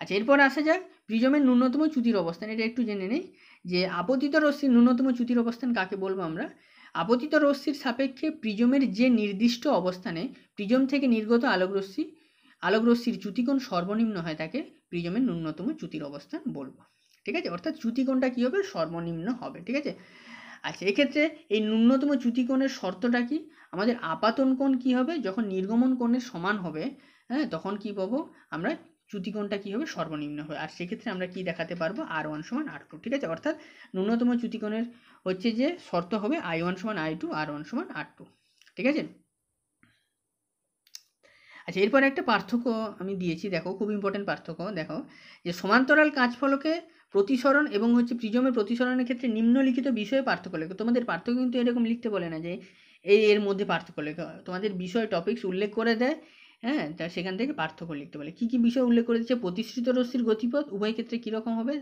Speaker 1: আচ্ছা এরপর আসা যাক প্রিজমের ন্যূনতম চ্যুতির অবস্থান এটা একটু জেনে নেই যে আপতিত রশ্মির ন্যূনতম চ্যুতির অবস্থান কাকে বলবো আমরা আপতিত রশ্মির সাপেক্ষে প্রিজমের যে নির্দিষ্ট অবস্থানে প্রিজম থেকে নির্গত আলোকরশ্মি আলোকরশ্মির চ্যুতিকোণ সর্বনিম্ন হয় তাকে প্রিজমের ন্যূনতম চ্যুতির অবস্থান বলবো ঠিক আছে অর্থাৎ চ্যুতিকোণটা কী হবে সর্বনিম্ন হবে ঠিক আছে আচ্ছা এক্ষেত্রে এই ন্যূনতম চ্যুতিকোণের শর্তটা কি আমাদের আপাতন কোণ কী হবে যখন নির্গমন কোণের সমান হবে হ্যাঁ তখন কি পাবো আমরা চ্যুতিকোণটা কী হবে সর্বনিম্ন হবে আর সেক্ষেত্রে আমরা কি দেখাতে পারবো আর ওয়ান সমান আর টু ঠিক আছে অর্থাৎ ন্যূনতম চ্যুতিকোণের হচ্ছে যে শর্ত হবে আই ওয়ান সমান আই টু আর ওয়ান সমান আর টু ঠিক আছে আচ্ছা এরপর একটা পার্থক্য আমি দিয়েছি দেখো খুব ইম্পর্টেন্ট পার্থক্য দেখো যে সমান্তরাল কাজফলকে প্রতিসরণ এবং হচ্ছে প্রিজমের প্রতিসরণের ক্ষেত্রে নিম্নলিখিত বিষয়ে পার্থক্য লেখো তোমাদের পার্থক্য কিন্তু এরকম লিখতে বলে না যে এই এর মধ্যে পার্থক্য লেখা তোমাদের বিষয় টপিকস উল্লেখ করে দেয় হ্যাঁ তা সেখান থেকে পার্থক্য লিখতে বলে কী কী বিষয় উল্লেখ করে দিচ্ছে প্রতিষ্ঠিত রশ্মির গতিপথ উভয় ক্ষেত্রে কীরকম হবে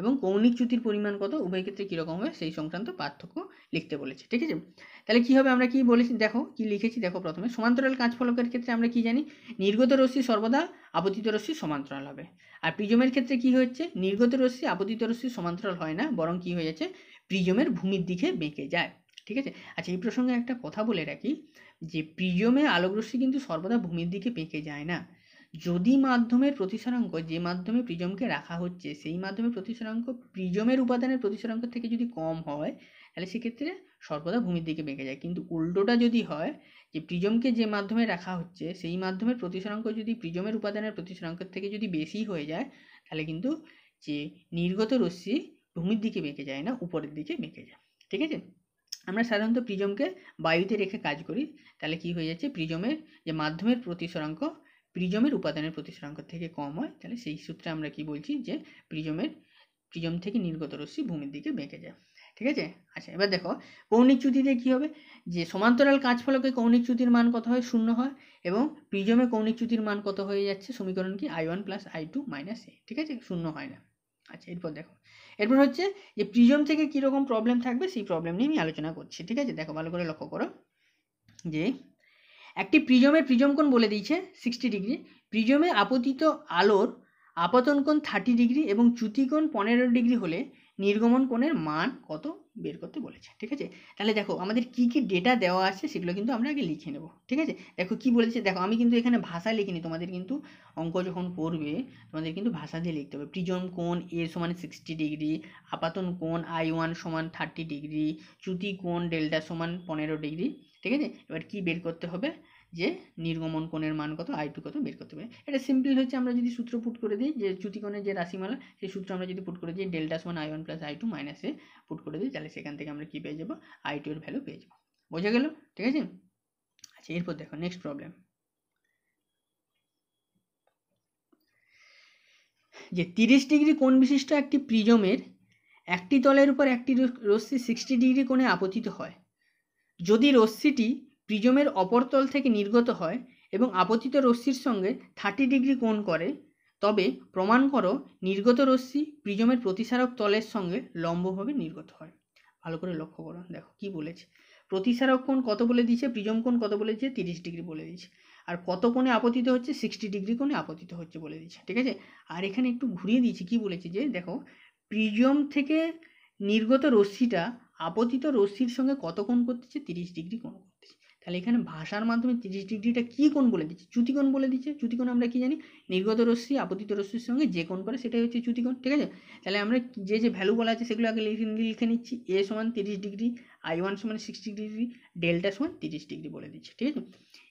Speaker 1: এবং কৌণিক চ্যুতির পরিমাণ কত উভয় ক্ষেত্রে কীরকম হবে সেই সংক্রান্ত পার্থক্য লিখতে বলেছে ঠিক আছে তাহলে কী হবে আমরা কী বলেছি দেখো কী লিখেছি দেখো প্রথমে সমান্তরাল কাঁচ ফলকের ক্ষেত্রে আমরা কী জানি নির্গত রশ্মি সর্বদা আপতিত রশ্মি সমান্তরাল হবে আর প্রিজমের ক্ষেত্রে কী হচ্ছে নির্গত রশ্মি আপতিত রশ্মি সমান্তরাল হয় না বরং কী হয়ে যাচ্ছে প্রিজমের ভূমির দিকে বেঁকে যায় ঠিক আছে আচ্ছা এই প্রসঙ্গে একটা কথা বলে রাখি যে প্রিজমে আলোকরশ্মি কিন্তু সর্বদা ভূমির দিকে পেঁকে যায় না যদি মাধ্যমের প্রতিসরাঙ্ক যে মাধ্যমে প্রিজমকে রাখা হচ্ছে সেই মাধ্যমে প্রতিসরাঙ্ক প্রিজমের উপাদানের প্রতিসরাঙ্ক থেকে যদি কম হয় তাহলে সেক্ষেত্রে সর্বদা ভূমির দিকে বেঁকে যায় কিন্তু উল্টোটা যদি হয় যে প্রিজমকে যে মাধ্যমে রাখা হচ্ছে সেই মাধ্যমের প্রতিসরাঙ্ক যদি প্রিজমের উপাদানের প্রতিসরাঙ্ক থেকে যদি বেশি হয়ে যায় তাহলে কিন্তু যে নির্গত রশ্মি ভূমির দিকে বেঁকে যায় না উপরের দিকে বেঁকে যায় ঠিক আছে আমরা সাধারণত প্রিজমকে বায়ুতে রেখে কাজ করি তাহলে কি হয়ে যাচ্ছে প্রিজমের যে মাধ্যমের প্রতিসরাঙ্ক প্রিজমের উপাদানের প্রতিসরাঙ্ক থেকে কম হয় তাহলে সেই সূত্রে আমরা কি বলছি যে প্রিজমের প্রিজম থেকে নির্গত রশ্মি ভূমির দিকে বেঁকে যায় ঠিক আছে আচ্ছা এবার দেখো কৌণিক চ্যুতিতে কী হবে যে সমান্তরাল ফলকে কৌণিক চ্যুতির মান কত হয় শূন্য হয় এবং প্রিজমে কৌণিক চ্যুতির মান কত হয়ে যাচ্ছে সমীকরণ কি I one plus I two minus A ঠিক আছে শূন্য হয় না আচ্ছা এরপর দেখো এরপর হচ্ছে যে প্রিজম থেকে কীরকম প্রবলেম থাকবে সেই প্রবলেম নিয়ে আমি আলোচনা করছি ঠিক আছে দেখো ভালো করে লক্ষ্য করো যে একটি প্রিজমের প্রিজম কোণ বলে দিয়েছে সিক্সটি ডিগ্রি প্রিজমে আপতিত আলোর আপতন কোণ থার্টি ডিগ্রি এবং চ্যুতিকোণ পনেরো ডিগ্রি হলে নির্গমন কোণের মান কত বের করতে বলেছে ঠিক আছে তাহলে দেখো আমাদের কি কি ডেটা দেওয়া আছে সেগুলো কিন্তু আমরা আগে লিখে নেব ঠিক আছে দেখো কি বলেছে দেখো আমি কিন্তু এখানে ভাষা লিখিনি তোমাদের কিন্তু অঙ্ক যখন করবে তোমাদের কিন্তু ভাষা দিয়ে লিখতে হবে প্রিজম কোণ এ সমান সিক্সটি ডিগ্রি আপাতন কোণ আই ওয়ান সমান থার্টি ডিগ্রি চ্যুতি কোণ ডেল্টা সমান পনেরো ডিগ্রি ঠিক আছে এবার কি বের করতে হবে যে নির্গমন কোণের মান কত আই টু কত বের করতে পারে এটা সিম্পল হচ্ছে আমরা যদি সূত্র পুট করে দিই যে চ্যুতিকোণের যে রাশিমালা সেই সূত্র আমরা যদি পুট করে দিই ডেল্টা সমান I one plus I two মাইনাসে পুট করে দিই তাহলে সেখান থেকে আমরা কী পেয়ে যাবো আই টু এর ভ্যালু পেয়ে যাবো বোঝা গেল ঠিক আছে আচ্ছা এরপর দেখো নেক্সট প্রবলেম যে তিরিশ ডিগ্রি কোণ বিশিষ্ট একটি প্রিজমের একটি তলের উপর একটি রশ্মি সিক্সটি ডিগ্রি কোণে আপতিত হয় যদি রশ্মিটি প্রিজমের অপরতল থেকে নির্গত হয় এবং আপতিত রশ্মির সঙ্গে থার্টি ডিগ্রি কোণ করে তবে প্রমাণ করো নির্গত রশ্মি প্রিজমের প্রতিসারক তলের সঙ্গে লম্বভাবে নির্গত হয় ভালো করে লক্ষ্য করো দেখো কি বলেছে প্রতিসারক কোণ কত বলে দিয়েছে প্রিজম কোণ কত বলে দিয়েছে তিরিশ ডিগ্রি বলে দিয়েছে আর কত কোণে আপতিত হচ্ছে সিক্সটি ডিগ্রি কোণে আপতিত হচ্ছে বলে দিয়েছে ঠিক আছে আর এখানে একটু ঘুরিয়ে দিয়েছি কি বলেছে যে দেখো প্রিজম থেকে নির্গত রশ্মিটা আপতিত রশ্মির সঙ্গে কত কোণ করতেছে তিরিশ ডিগ্রি কোণ তাহলে এখানে ভাষার মাধ্যমে তিরিশ ডিগ্রিটা কী কোণ বলে দিচ্ছে চ্যুতিকোণ বলে দিচ্ছে চ্যুতিকোণ আমরা কী জানি নির্গত রশ্মি আপতিত রশ্মির সঙ্গে যে কোণ করে সেটাই হচ্ছে চ্যুতিকোণ ঠিক আছে তাহলে আমরা যে যে ভ্যালু বলা আছে সেগুলো আগে লিখে লিখে নিচ্ছি এ সমান তিরিশ ডিগ্রি আই ওয়ান সমান সিক্সটি ডিগ্রি ডেল্টা সমান তিরিশ ডিগ্রি বলে দিচ্ছে ঠিক আছে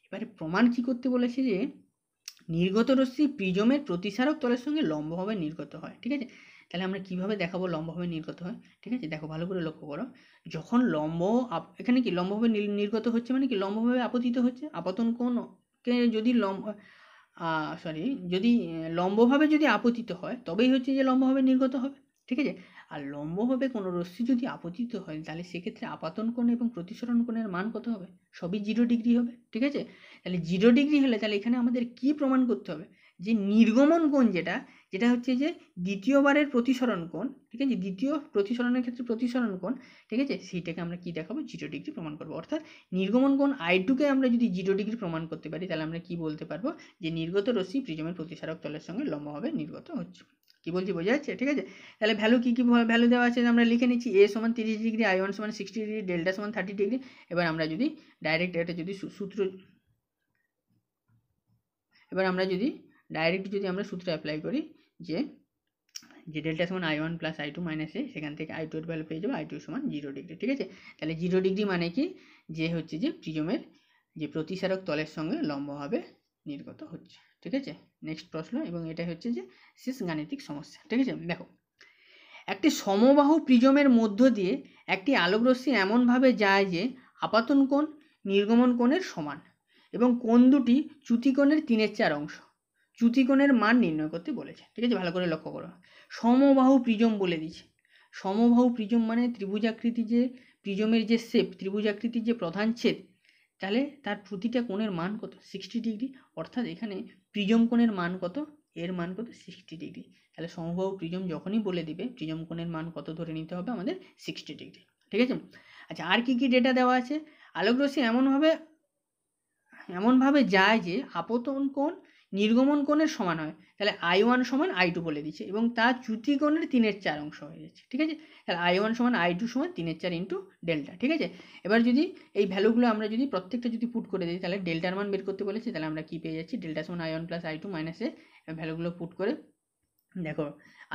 Speaker 1: এবারে প্রমাণ কী করতে বলেছে যে নির্গত রশ্মি প্রিজমের প্রতিসারক তলের সঙ্গে লম্বভাবে নির্গত হয় ঠিক আছে তাহলে আমরা কিভাবে দেখাবো লম্বভাবে নির্গত হয় ঠিক আছে দেখো ভালো করে লক্ষ্য করো যখন লম্ব এখানে কি লম্বভাবে নির্গত হচ্ছে মানে কি লম্বভাবে আপতিত হচ্ছে আপাতন কোন যদি লম্ব সরি যদি লম্বভাবে যদি আপতিত হয় তবেই হচ্ছে যে লম্বভাবে নির্গত হবে ঠিক আছে আর লম্বভাবে কোনো রশ্মি যদি আপতিত হয় তাহলে সেক্ষেত্রে আপাতন কোণ এবং প্রতিসরণ কোণের মান কত হবে সবই জিরো ডিগ্রি হবে ঠিক আছে তাহলে জিরো ডিগ্রি হলে তাহলে এখানে আমাদের কি প্রমাণ করতে হবে যে নির্গমন কোণ যেটা যেটা হচ্ছে যে দ্বিতীয়বারের প্রতিসরণ কোণ ঠিক আছে দ্বিতীয় প্রতিসরণের ক্ষেত্রে প্রতিসরণ কোণ ঠিক আছে সেইটাকে আমরা কি দেখাবো জিরো ডিগ্রি প্রমাণ করবো অর্থাৎ নির্গমন কোণ আই টুকে আমরা যদি জিরো ডিগ্রি প্রমাণ করতে পারি তাহলে আমরা কি বলতে পারবো যে নির্গত রশ্মি প্রিজমের প্রতিসারক তলের সঙ্গে লম্বভাবে নির্গত হচ্ছে কি বলছি বোঝা যাচ্ছে ঠিক আছে তাহলে ভ্যালু কী কী ভ্যালু দেওয়া আছে আমরা লিখে নিচ্ছি এ সমান তিরিশ ডিগ্রি আই ওয়ান সমান সিক্সটি ডিগ্রি ডেল্টা সমান থার্টি ডিগ্রি এবার আমরা যদি ডাইরেক্ট এটা যদি সূত্র এবার আমরা যদি ডাইরেক্ট যদি আমরা সূত্র অ্যাপ্লাই করি যে যে ডেল্টা সমান I one plus I two minus A সেখান থেকে আই টু এর ভ্যালু পেয়ে যাবো আই টু সমান জিরো ডিগ্রি ঠিক আছে তাহলে জিরো ডিগ্রি মানে কি যে হচ্ছে যে প্রিজমের যে প্রতিসারক তলের সঙ্গে লম্বভাবে নির্গত হচ্ছে ঠিক আছে নেক্সট প্রশ্ন এবং এটা হচ্ছে যে শেষ গাণিতিক সমস্যা ঠিক আছে দেখো একটি সমবাহু প্রিজমের মধ্য দিয়ে একটি আলোকরশ্মি এমনভাবে যায় যে আপাতন কোণ নির্গমন কোণের সমান এবং কোণ দুটি চ্যুতিকোণের তিনের চার অংশ চ্যুতিগণের মান নির্ণয় করতে বলেছে ঠিক আছে ভালো করে লক্ষ্য করো সমবাহু প্রিজম বলে দিচ্ছে সমবাহু প্রিজম মানে ত্রিভুজাকৃতি যে প্রিজমের যে শেপ ত্রিভুজাকৃতির যে প্রধান ছেদ তাহলে তার প্রতিটা কোণের মান কত সিক্সটি ডিগ্রি অর্থাৎ এখানে প্রিজম কোণের মান কত এর মান কত সিক্সটি ডিগ্রি তাহলে সমবাহু প্রিজম যখনই বলে দিবে প্রিজম কোণের মান কত ধরে নিতে হবে আমাদের সিক্সটি ডিগ্রি ঠিক আছে আচ্ছা আর কি কি ডেটা দেওয়া আছে রশ্মি এমনভাবে এমনভাবে যায় যে আপতন কোণ নির্গমন কোণের সমান হয় তাহলে আই ওয়ান সমান আই টু বলে দিচ্ছে এবং তা কোণের তিনের চার অংশ হয়ে যাচ্ছে ঠিক আছে তাহলে আই ওয়ান সমান আই টু সমান তিনের চার ইন্টু ডেল্টা ঠিক আছে এবার যদি এই ভ্যালুগুলো আমরা যদি প্রত্যেকটা যদি পুট করে দিই তাহলে ডেল্টার মান বের করতে বলেছি তাহলে আমরা কী পেয়ে যাচ্ছি ডেল্টা সমান I one plus I two মাইনাসে ভ্যালুগুলো পুট করে দেখো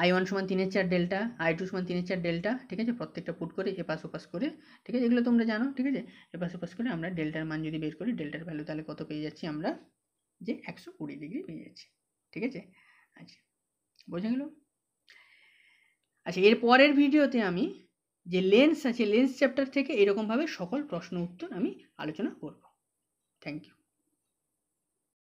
Speaker 1: আই ওয়ান সমান তিনের চার ডেল্টা আই টু সমান তিনের চার ডেল্টা ঠিক আছে প্রত্যেকটা পুট করে এপাস ওপাশ করে ঠিক আছে এগুলো তোমরা জানো ঠিক আছে এপাস ওপাশ করে আমরা ডেল্টার মান যদি বের করি ডেল্টার ভ্যালু তাহলে কত পেয়ে যাচ্ছি আমরা যে একশো কুড়ি ডিগ্রি হয়ে যাচ্ছে ঠিক আছে আচ্ছা বোঝা গেল আচ্ছা এর পরের ভিডিওতে আমি যে লেন্স আছে লেন্স চ্যাপ্টার থেকে এরকমভাবে সকল প্রশ্ন উত্তর আমি আলোচনা করব থ্যাংক ইউ